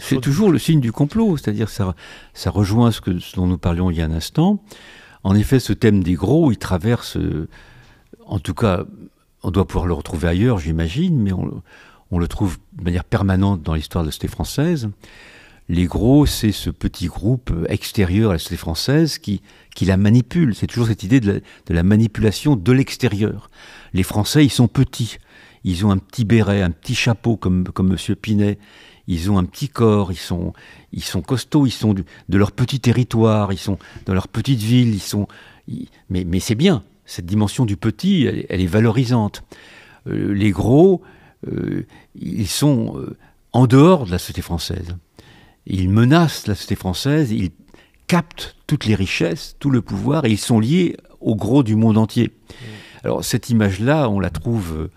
C'est toujours le signe du complot, c'est-à-dire ça, ça rejoint ce, ce dont nous parlions il y a un instant. En effet, ce thème des gros, il traverse, en tout cas, on doit pouvoir le retrouver ailleurs, j'imagine, mais on, on le trouve de manière permanente dans l'histoire de la société française. Les gros, c'est ce petit groupe extérieur à la société française qui, qui la manipule. C'est toujours cette idée de la, manipulation de l'extérieur. Les Français, ils sont petits. Ils ont un petit béret, un petit chapeau comme, comme M. Pinet. Ils ont un petit corps, ils sont, ils sont costauds, ils sont de leur petit territoire, ils sont dans leur petite ville, ils sont. mais, c'est bien, cette dimension du petit, elle, est valorisante. Euh, les gros, euh, ils sont euh, en dehors de la société française. Ils menacent la société française, ils captent toutes les richesses, tout le pouvoir, et ils sont liés au gros du monde entier. Mmh. Alors cette image-là, on la trouve, euh,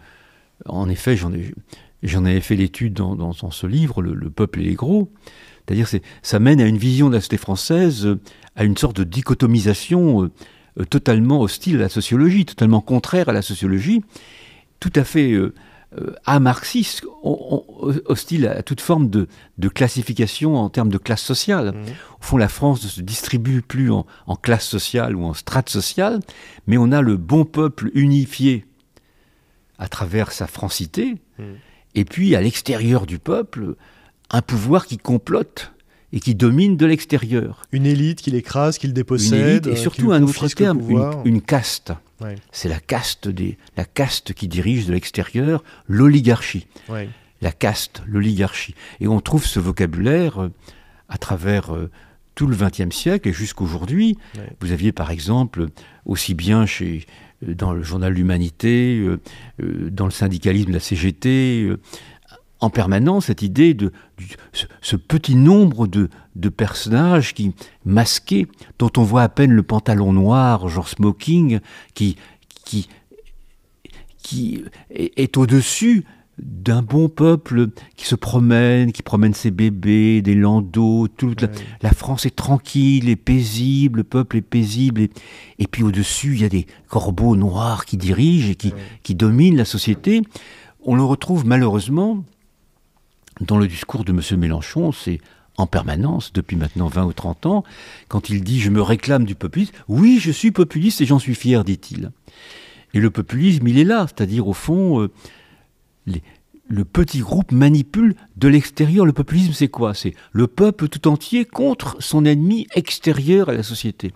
en effet, j'en ai, j'en avais fait l'étude dans, ce livre, le, peuple et les gros. C'est-à-dire que ça mène à une vision de la société française, à une sorte de dichotomisation totalement hostile à la sociologie, totalement contraire à la sociologie, tout à fait à euh, marxiste, hostile à toute forme de, classification en termes de classe sociale. Mhm. Au fond, la France ne se distribue plus en, classe sociale ou en strate sociale, mais on a le bon peuple unifié à travers sa francité, mhm. et puis à l'extérieur du peuple, un pouvoir qui complote et qui domine de l'extérieur. Une élite qui l'écrase, qui le dépossède. et euh, surtout, un autre terme, une, caste. C'est la caste, des, la caste qui dirige de l'extérieur l'oligarchie. La caste, l'oligarchie. Et on trouve ce vocabulaire euh, à travers euh, tout le XXe siècle et jusqu'aujourd'hui. aujourd'hui. Vous aviez par exemple, aussi bien chez, dans le journal L'Humanité, dans le syndicalisme, de la CGT, en permanence cette idée de, ce, petit nombre de, personnages qui masqués, dont on voit à peine le pantalon noir, genre smoking, qui, qui, qui est, au-dessus d'un bon peuple qui se promène, qui promène ses bébés, des landaux, toute la, France est tranquille et paisible, le peuple est paisible. Et, puis au-dessus, il y a des corbeaux noirs qui dirigent et qui, qui dominent la société. On le retrouve malheureusement dans le discours de M. Mélenchon, c'est en permanence, depuis maintenant 20 ou 30 ans, quand il dit ⁇ Je me réclame du populisme ⁇ oui, je suis populiste et j'en suis fier, dit-il. Et le populisme, il est là, c'est-à-dire au fond, euh, le petit groupe manipule de l'extérieur. Le populisme, c'est quoi C'est le peuple tout entier contre son ennemi extérieur à la société.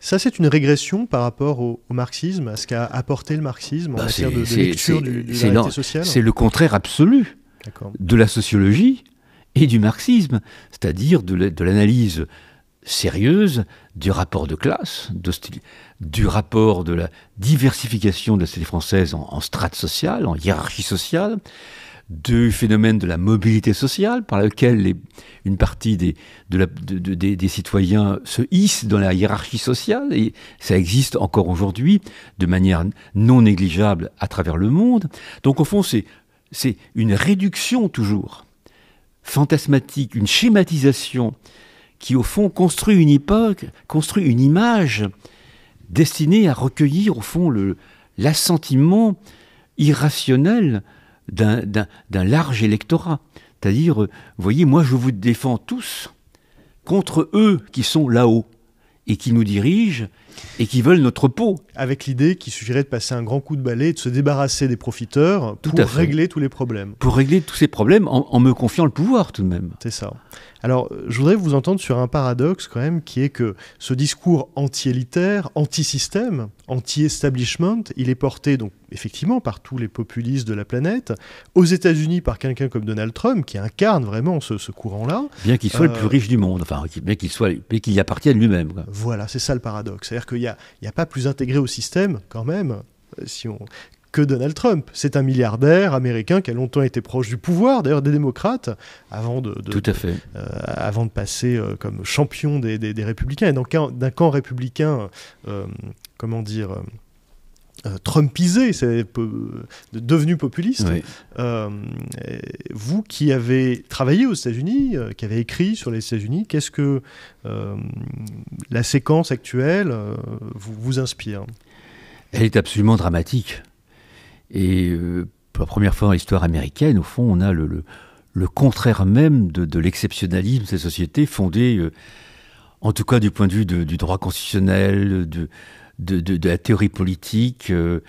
Ça, c'est une régression par rapport au, marxisme, à ce qu'a apporté le marxisme en bah, matière de, de lecture de la sociale C'est le contraire absolu de la sociologie et du marxisme, c'est-à-dire de l'analyse sérieuse du rapport de classe, du rapport de la diversification de la société française en, strates sociales, en hiérarchie sociale, du phénomène de la mobilité sociale par lequel une partie des, des, citoyens se hissent dans la hiérarchie sociale, et ça existe encore aujourd'hui de manière non négligeable à travers le monde. Donc au fond, c'est c'est une réduction toujours fantasmatique, une schématisation qui au fond construit une époque, construit une image destinée à recueillir au fond l'assentiment irrationnel d'un large électorat. C'est-à-dire, euh, voyez, moi je vous défends tous contre eux qui sont là-haut et qui nous dirigent et qui veulent notre peau. Avec l'idée qu'il suffirait de passer un grand coup de balai et de se débarrasser des profiteurs pour régler tous les problèmes. Pour régler tous ces problèmes en, me confiant le pouvoir tout de même. C'est ça. Alors, euh, je voudrais vous entendre sur un paradoxe quand même, qui est que ce discours anti-élitaire, anti-système, anti-establishment, il est porté donc effectivement par tous les populistes de la planète, aux États-Unis par quelqu'un comme Donald Trump qui incarne vraiment ce, courant-là. Bien qu'il soit le plus euh, riche du monde, enfin bien qu'il soit, qu'il y appartienne lui-même. Voilà, c'est ça le paradoxe. C'est-à-dire qu'il n'y a, pas plus intégré au système, quand même, euh, si on, que Donald Trump. C'est un milliardaire américain qui a longtemps été proche du pouvoir, d'ailleurs des démocrates, avant de, euh, avant de passer euh, comme champion des, des républicains, et d'un camp républicain, comment dire euh, Trumpisé, c'est devenu populiste. Euh, vous qui avez travaillé aux États-Unis, euh, qui avez écrit sur les États-Unis, qu'est-ce que la séquence actuelle vous, vous, inspire Elle est absolument dramatique. Et pour la première fois dans l'histoire américaine, au fond, on a le, le, contraire même de, l'exceptionnalisme de ces sociétés fondées, en tout cas du point de vue du droit constitutionnel, de de, la théorie politique euh,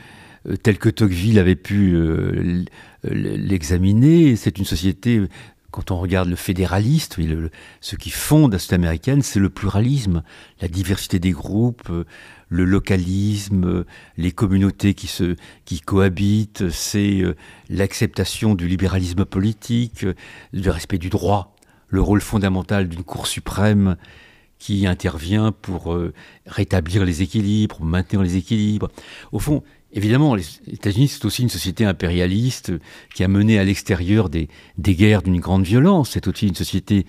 euh, telle que Tocqueville avait pu euh, l'examiner. C'est une société, quand on regarde le fédéraliste, ce qui fonde la société américaine, c'est le pluralisme, la diversité des groupes, le localisme, les communautés qui, se, qui cohabitent, c'est l'acceptation du libéralisme politique, le respect du droit, le rôle fondamental d'une Cour suprême qui intervient pour euh, rétablir les équilibres, maintenir les équilibres. Au fond, évidemment, les États-Unis, c'est aussi une société impérialiste euh, qui a mené à l'extérieur des, guerres d'une grande violence. C'est aussi une société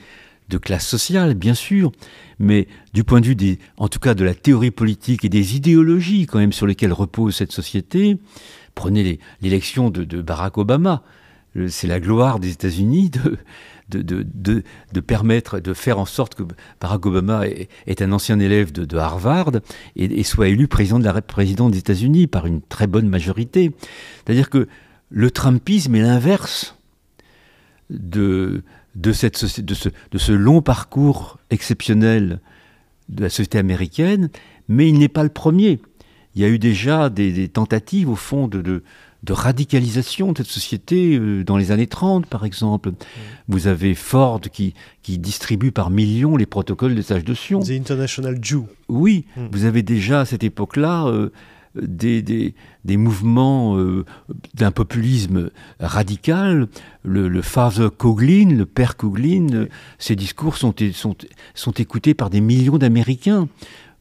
de classe sociale, bien sûr, mais du point de vue des, en tout cas de la théorie politique et des idéologies quand même sur lesquelles repose cette société, prenez l'élection de Barack Obama c'est la gloire des États-Unis de de, de, de, permettre, de faire en sorte que Barack Obama est, un ancien élève de, Harvard et, soit élu président, des États-Unis par une très bonne majorité. C'est-à-dire que le Trumpisme est l'inverse de, de, cette, ce, de ce long parcours exceptionnel de la société américaine, mais il n'est pas le premier. Il y a eu déjà des, tentatives, au fond, de, de radicalisation de cette société euh, dans les années 30, par exemple. Vous avez Ford qui, qui distribue par millions les protocoles des sages de Sion. The International Jew. Oui, hmm. vous avez déjà à cette époque-là. Euh, des, mouvements euh, d'un populisme radical. Le, Father Coughlin, le père Coughlin, ses discours sont, écoutés par des millions d'Américains.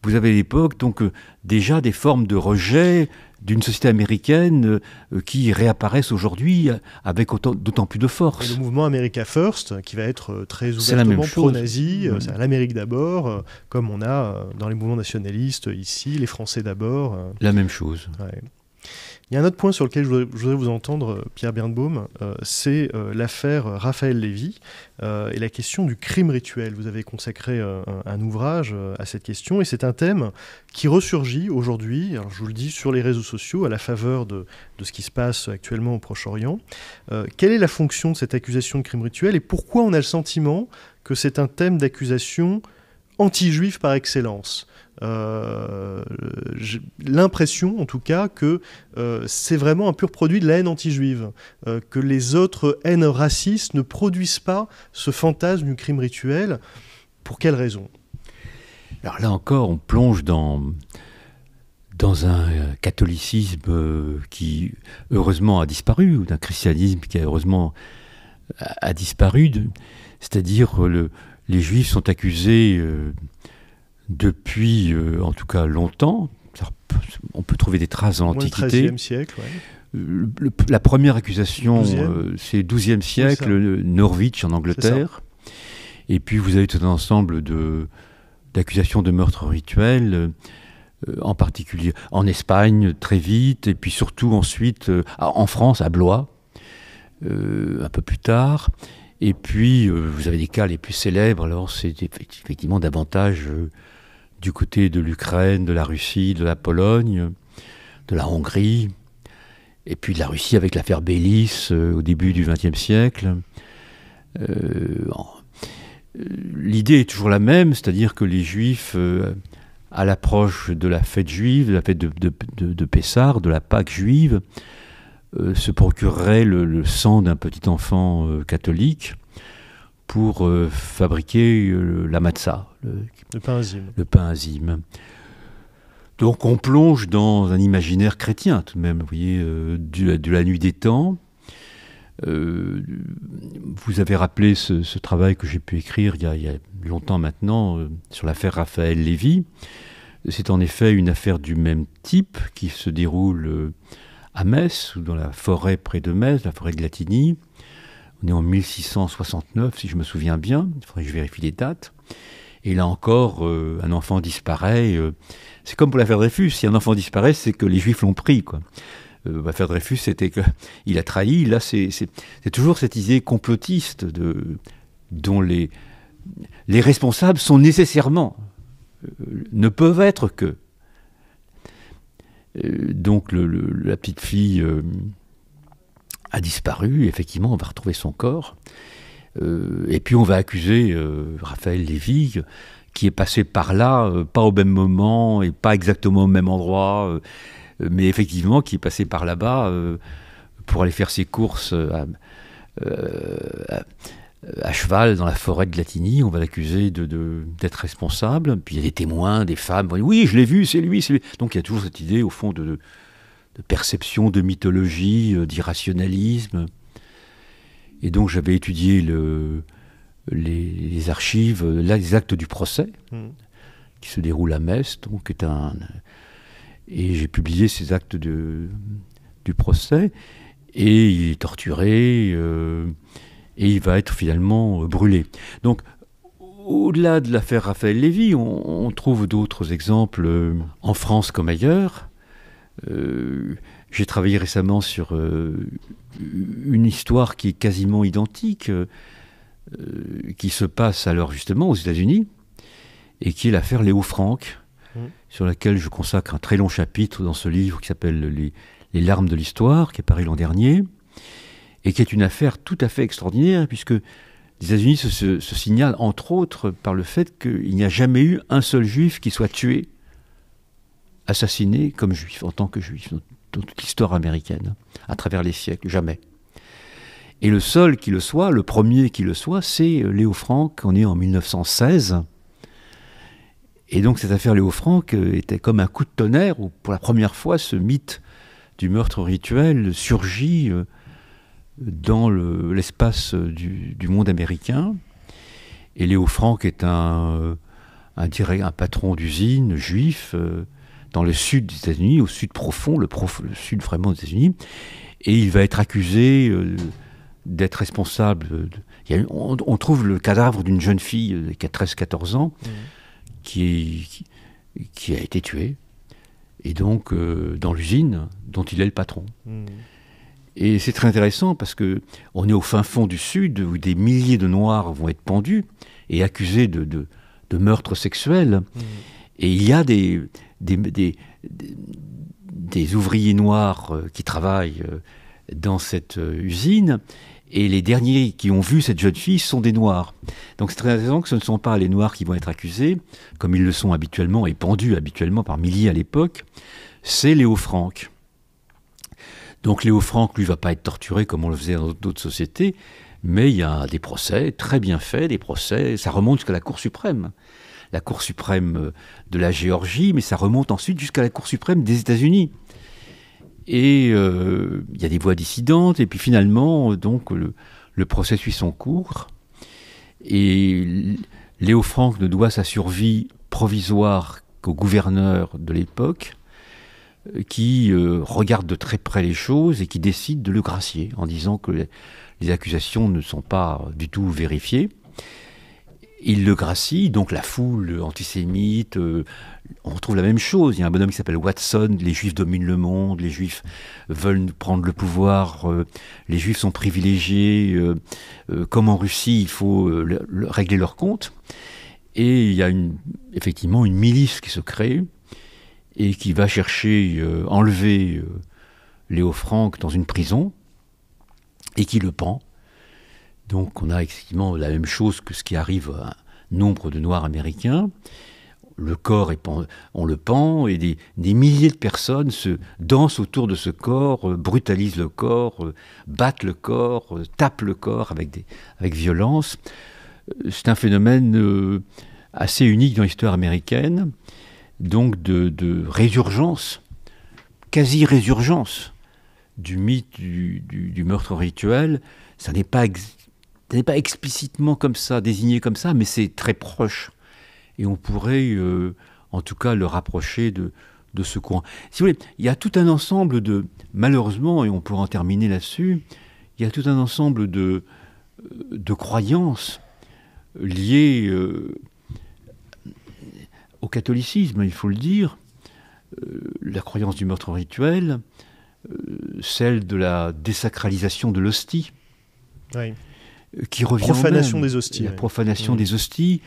Vous avez à l'époque donc déjà des formes de rejet d'une société américaine euh, qui réapparaissent aujourd'hui euh, avec d'autant plus de force. le mouvement America First, euh, qui va être très ouvertement pro-nazi, mmh. c'est l'Amérique d'abord, comme on a dans les mouvements nationalistes ici, les Français d'abord. La même chose. Il y a un autre point sur lequel je voudrais, vous entendre, euh, Pierre Birnbaum, euh, c'est euh, l'affaire Raphaël Lévy et la question du crime rituel. Vous avez consacré un, ouvrage à cette question et c'est un thème qui ressurgit aujourd'hui, alors je vous le dis, sur les réseaux sociaux à la faveur de ce qui se passe actuellement au Proche-Orient. quelle est la fonction de cette accusation de crime rituel et pourquoi on a le sentiment que c'est un thème d'accusation anti-juif par excellence. Euh, j'ai l'impression, en tout cas, que euh, c'est vraiment un pur produit de la haine anti-juive, euh, que les autres haines racistes ne produisent pas ce fantasme du crime rituel. Pour quelle raison Alors là encore, on plonge dans, dans un catholicisme qui, heureusement, a disparu, ou d'un christianisme qui, heureusement, a, a disparu, c'est-à-dire le, les Juifs sont accusés euh, depuis, euh, en tout cas, longtemps. On peut trouver des traces dans antiquité. Le siècle, la première accusation, euh, c'est 12e siècle, Norwich en Angleterre. Et puis vous avez tout un ensemble d'accusations de, meurtre rituel, en particulier en Espagne très vite, et puis surtout ensuite en France, à Blois, un peu plus tard. Et puis, euh, vous avez des cas les plus célèbres, alors c'est effectivement davantage euh, du côté de l'Ukraine, de la Russie, de la Pologne, de la Hongrie, et puis de la Russie avec l'affaire Bélis euh, au début du XXe siècle. L'idée est toujours la même, c'est-à-dire que les Juifs, à l'approche de la fête juive, de la fête de, de, de de la Pâque juive, euh, se procurerait le, sang d'un petit enfant euh, catholique pour euh, fabriquer la matza, le, pain azim. le Donc on plonge dans un imaginaire chrétien tout de même, vous voyez, du, de la nuit des temps. vous avez rappelé ce, travail que j'ai pu écrire il y, il y a longtemps maintenant sur l'affaire Raphaël Lévy. C'est en effet une affaire du même type qui se déroule à Metz, ou dans la forêt près de Metz, la forêt de Latigny. On est en 1669, si je me souviens bien. Il faudrait que je vérifie les dates. Et là encore, euh, un enfant disparaît. Euh, c'est comme pour l'affaire Dreyfus. Si un enfant disparaît, c'est que les Juifs l'ont pris. Quoi. Euh, l'affaire Dreyfus, c'était qu'il a trahi. Là, c'est, toujours cette idée complotiste de, dont les, les responsables sont nécessairement, ne peuvent être que euh, donc la petite fille euh, a disparu, effectivement on va retrouver son corps, euh, et puis on va accuser Raphaël Lévy qui est passé par là, pas au même moment et pas exactement au même endroit, mais effectivement qui est passé par là-bas pour aller faire ses courses à, euh, à cheval dans la forêt de Latigny on va l'accuser d'être de, d'être responsable. Puis il y a des témoins, des femmes, oui, je l'ai vu, c'est lui, c'est Donc il y a toujours cette idée, au fond, de, perception, de mythologie, euh, d'irrationalisme. Et donc j'avais étudié le, les, archives, euh, les actes du procès, hmm. qui se déroule à Metz, donc est un. Et j'ai publié ces actes de, du procès. Et il est torturé. Euh, et il va être finalement euh, brûlé. Donc, au-delà de l'affaire Raphaël Lévy, on, trouve d'autres exemples euh, en France comme ailleurs. Euh, j'ai travaillé récemment sur une histoire qui est quasiment identique, qui se passe alors justement aux États-Unis, et qui est l'affaire Léo Franck, mmh. sur laquelle je consacre un très long chapitre dans ce livre qui s'appelle les, les, larmes de l'histoire, qui est paru l'an dernier et qui est une affaire tout à fait extraordinaire, puisque les États-Unis se, signalent entre autres par le fait qu'il n'y a jamais eu un seul juif qui soit tué, assassiné comme juif, en tant que juif, dans, toute l'histoire américaine, à travers les siècles, jamais. Et le seul qui le soit, le premier qui le soit, c'est euh, Léo Franck, on est en 1916. Et donc cette affaire Léo Franck euh, était comme un coup de tonnerre où pour la première fois ce mythe du meurtre rituel surgit euh, dans l'espace du, du, monde américain. Et Léo Franck est un, euh, patron d'usine juif euh, dans le sud des États-Unis, au sud profond, le, sud vraiment des États-Unis. Et il va être accusé euh, d'être responsable. on, trouve le cadavre d'une jeune fille de 13-14 ans mmh. qui, qui, a été tuée. Et donc, dans l'usine dont il est le patron. Mmh. Et c'est très intéressant parce que on est au fin fond du Sud où des milliers de Noirs vont être pendus et accusés de, de, meurtres sexuels. Mm. Et il y a des, des ouvriers noirs euh, qui travaillent euh, dans cette euh, usine. Et les derniers qui ont vu cette jeune fille sont des Noirs. Donc c'est très intéressant que ce ne sont pas les Noirs qui vont être accusés, comme ils le sont habituellement et pendus habituellement par milliers à l'époque, c'est Léo Franck. Donc Léo Franck, lui, va pas être torturé comme on le faisait dans d'autres sociétés, mais il y a des procès très bien faits, des procès, ça remonte jusqu'à la Cour suprême. La Cour suprême euh, de la Géorgie, mais ça remonte ensuite jusqu'à la Cour suprême des États-Unis. Et euh, il y a des voix dissidentes, et puis finalement, euh, donc, le, le procès suit son cours. Et Léo Franck ne doit sa survie provisoire qu'au gouverneur de l'époque, qui euh, regarde de très près les choses et qui décide de le gracier en disant que les, accusations ne sont pas du tout vérifiées. Il le gracie, donc la foule antisémite, euh, on retrouve la même chose. Il y a un bonhomme qui s'appelle Watson, les juifs dominent le monde, les juifs veulent prendre le pouvoir, euh, les juifs sont privilégiés, comme en Russie, il faut régler leur compte. Et il y a effectivement une milice qui se crée, et qui va chercher, euh, enlever euh, Léo Franck dans une prison, et qui le pend. Donc on a effectivement la même chose que ce qui arrive à nombre de Noirs américains. Le corps, on le pend, et des, milliers de personnes se dansent autour de ce corps, euh, brutalisent le corps, battent le corps, tapent le corps avec, avec violence. C'est un phénomène assez unique dans l'histoire américaine donc de, résurgence, quasi-résurgence du mythe du, meurtre rituel. Ça n'est pas, pas explicitement comme ça, désigné comme ça, mais c'est très proche. Et on pourrait, euh, en tout cas, le rapprocher de, ce courant. Si vous voulez, il y a tout un ensemble de, malheureusement, et on pourra en terminer là-dessus, il y a tout un ensemble de, euh, de croyances liées euh, catholicisme, il faut le dire, euh, la croyance du meurtre rituel, euh, celle de la désacralisation de l'hostie, euh, qui revient profanation des hosties, la profanation mm. des hosties,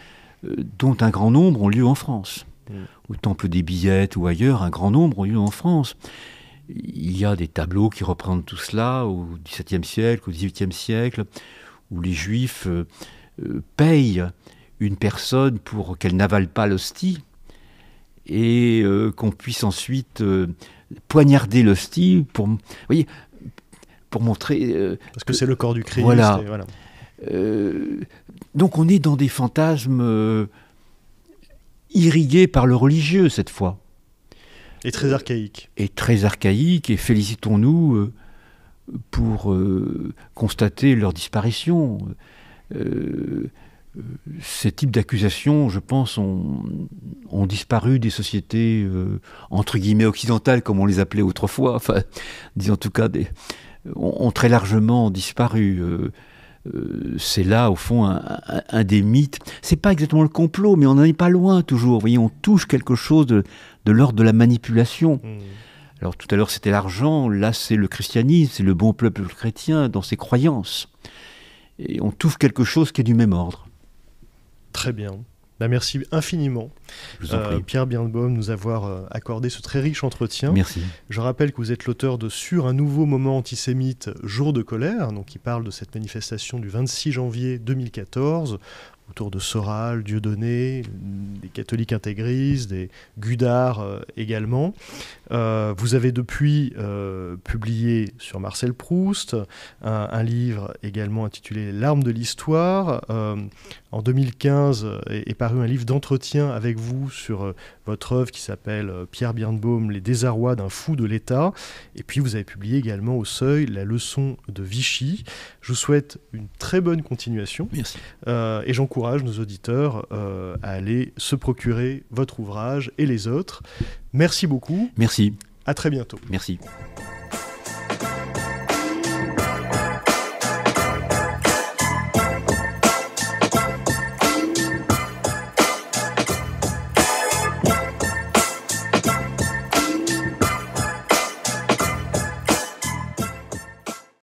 dont un grand nombre ont lieu en France. Mm. Au temple des billettes ou ailleurs, un grand nombre ont lieu en France. Il y a des tableaux qui reprennent tout cela au XVIIe siècle, au XVIIIe siècle, où les Juifs payent une personne pour qu'elle n'avale pas l'hostie, et euh, qu'on puisse ensuite euh, poignarder l'hostie pour, voyez, pour montrer. Euh, Parce que, c'est le corps du Christ. Voilà. donc on est dans des fantasmes irrigués par le religieux cette fois. Et très archaïque. Et très archaïque, et félicitons-nous pour constater leur disparition ces types d'accusations, je pense, ont, disparu des sociétés euh, entre guillemets occidentales, comme on les appelait autrefois, enfin, disons en tout cas, ont, très largement disparu. Euh, euh, c'est là, au fond, un, des mythes. C'est pas exactement le complot, mais on n'en est pas loin toujours. Vous voyez, on touche quelque chose de, l'ordre de la manipulation. Mmh. Alors tout à l'heure, c'était l'argent. Là, c'est le christianisme, c'est le bon peuple chrétien dans ses croyances. Et on touche quelque chose qui est du même ordre. Très bien. Bah, merci infiniment, euh, Pierre de nous avoir euh, accordé ce très riche entretien. Merci. Je rappelle que vous êtes l'auteur de Sur un nouveau moment antisémite, Jour de colère, donc qui parle de cette manifestation du 26 janvier 2014 autour de Soral, Dieudonné, des catholiques intégristes, des Gudard euh, également. Euh, vous avez depuis euh, publié sur Marcel Proust un, livre également intitulé L'arme de l'histoire. en 2015 est, paru un livre d'entretien avec vous sur votre œuvre qui s'appelle Pierre Birnbaum, Les désarrois d'un fou de l'État. Et puis vous avez publié également au Seuil La leçon de Vichy. Je vous souhaite une très bonne continuation. Merci. et j'encourage nos auditeurs euh, à aller se procurer votre ouvrage et les autres. Merci beaucoup. Merci. À très bientôt. Merci.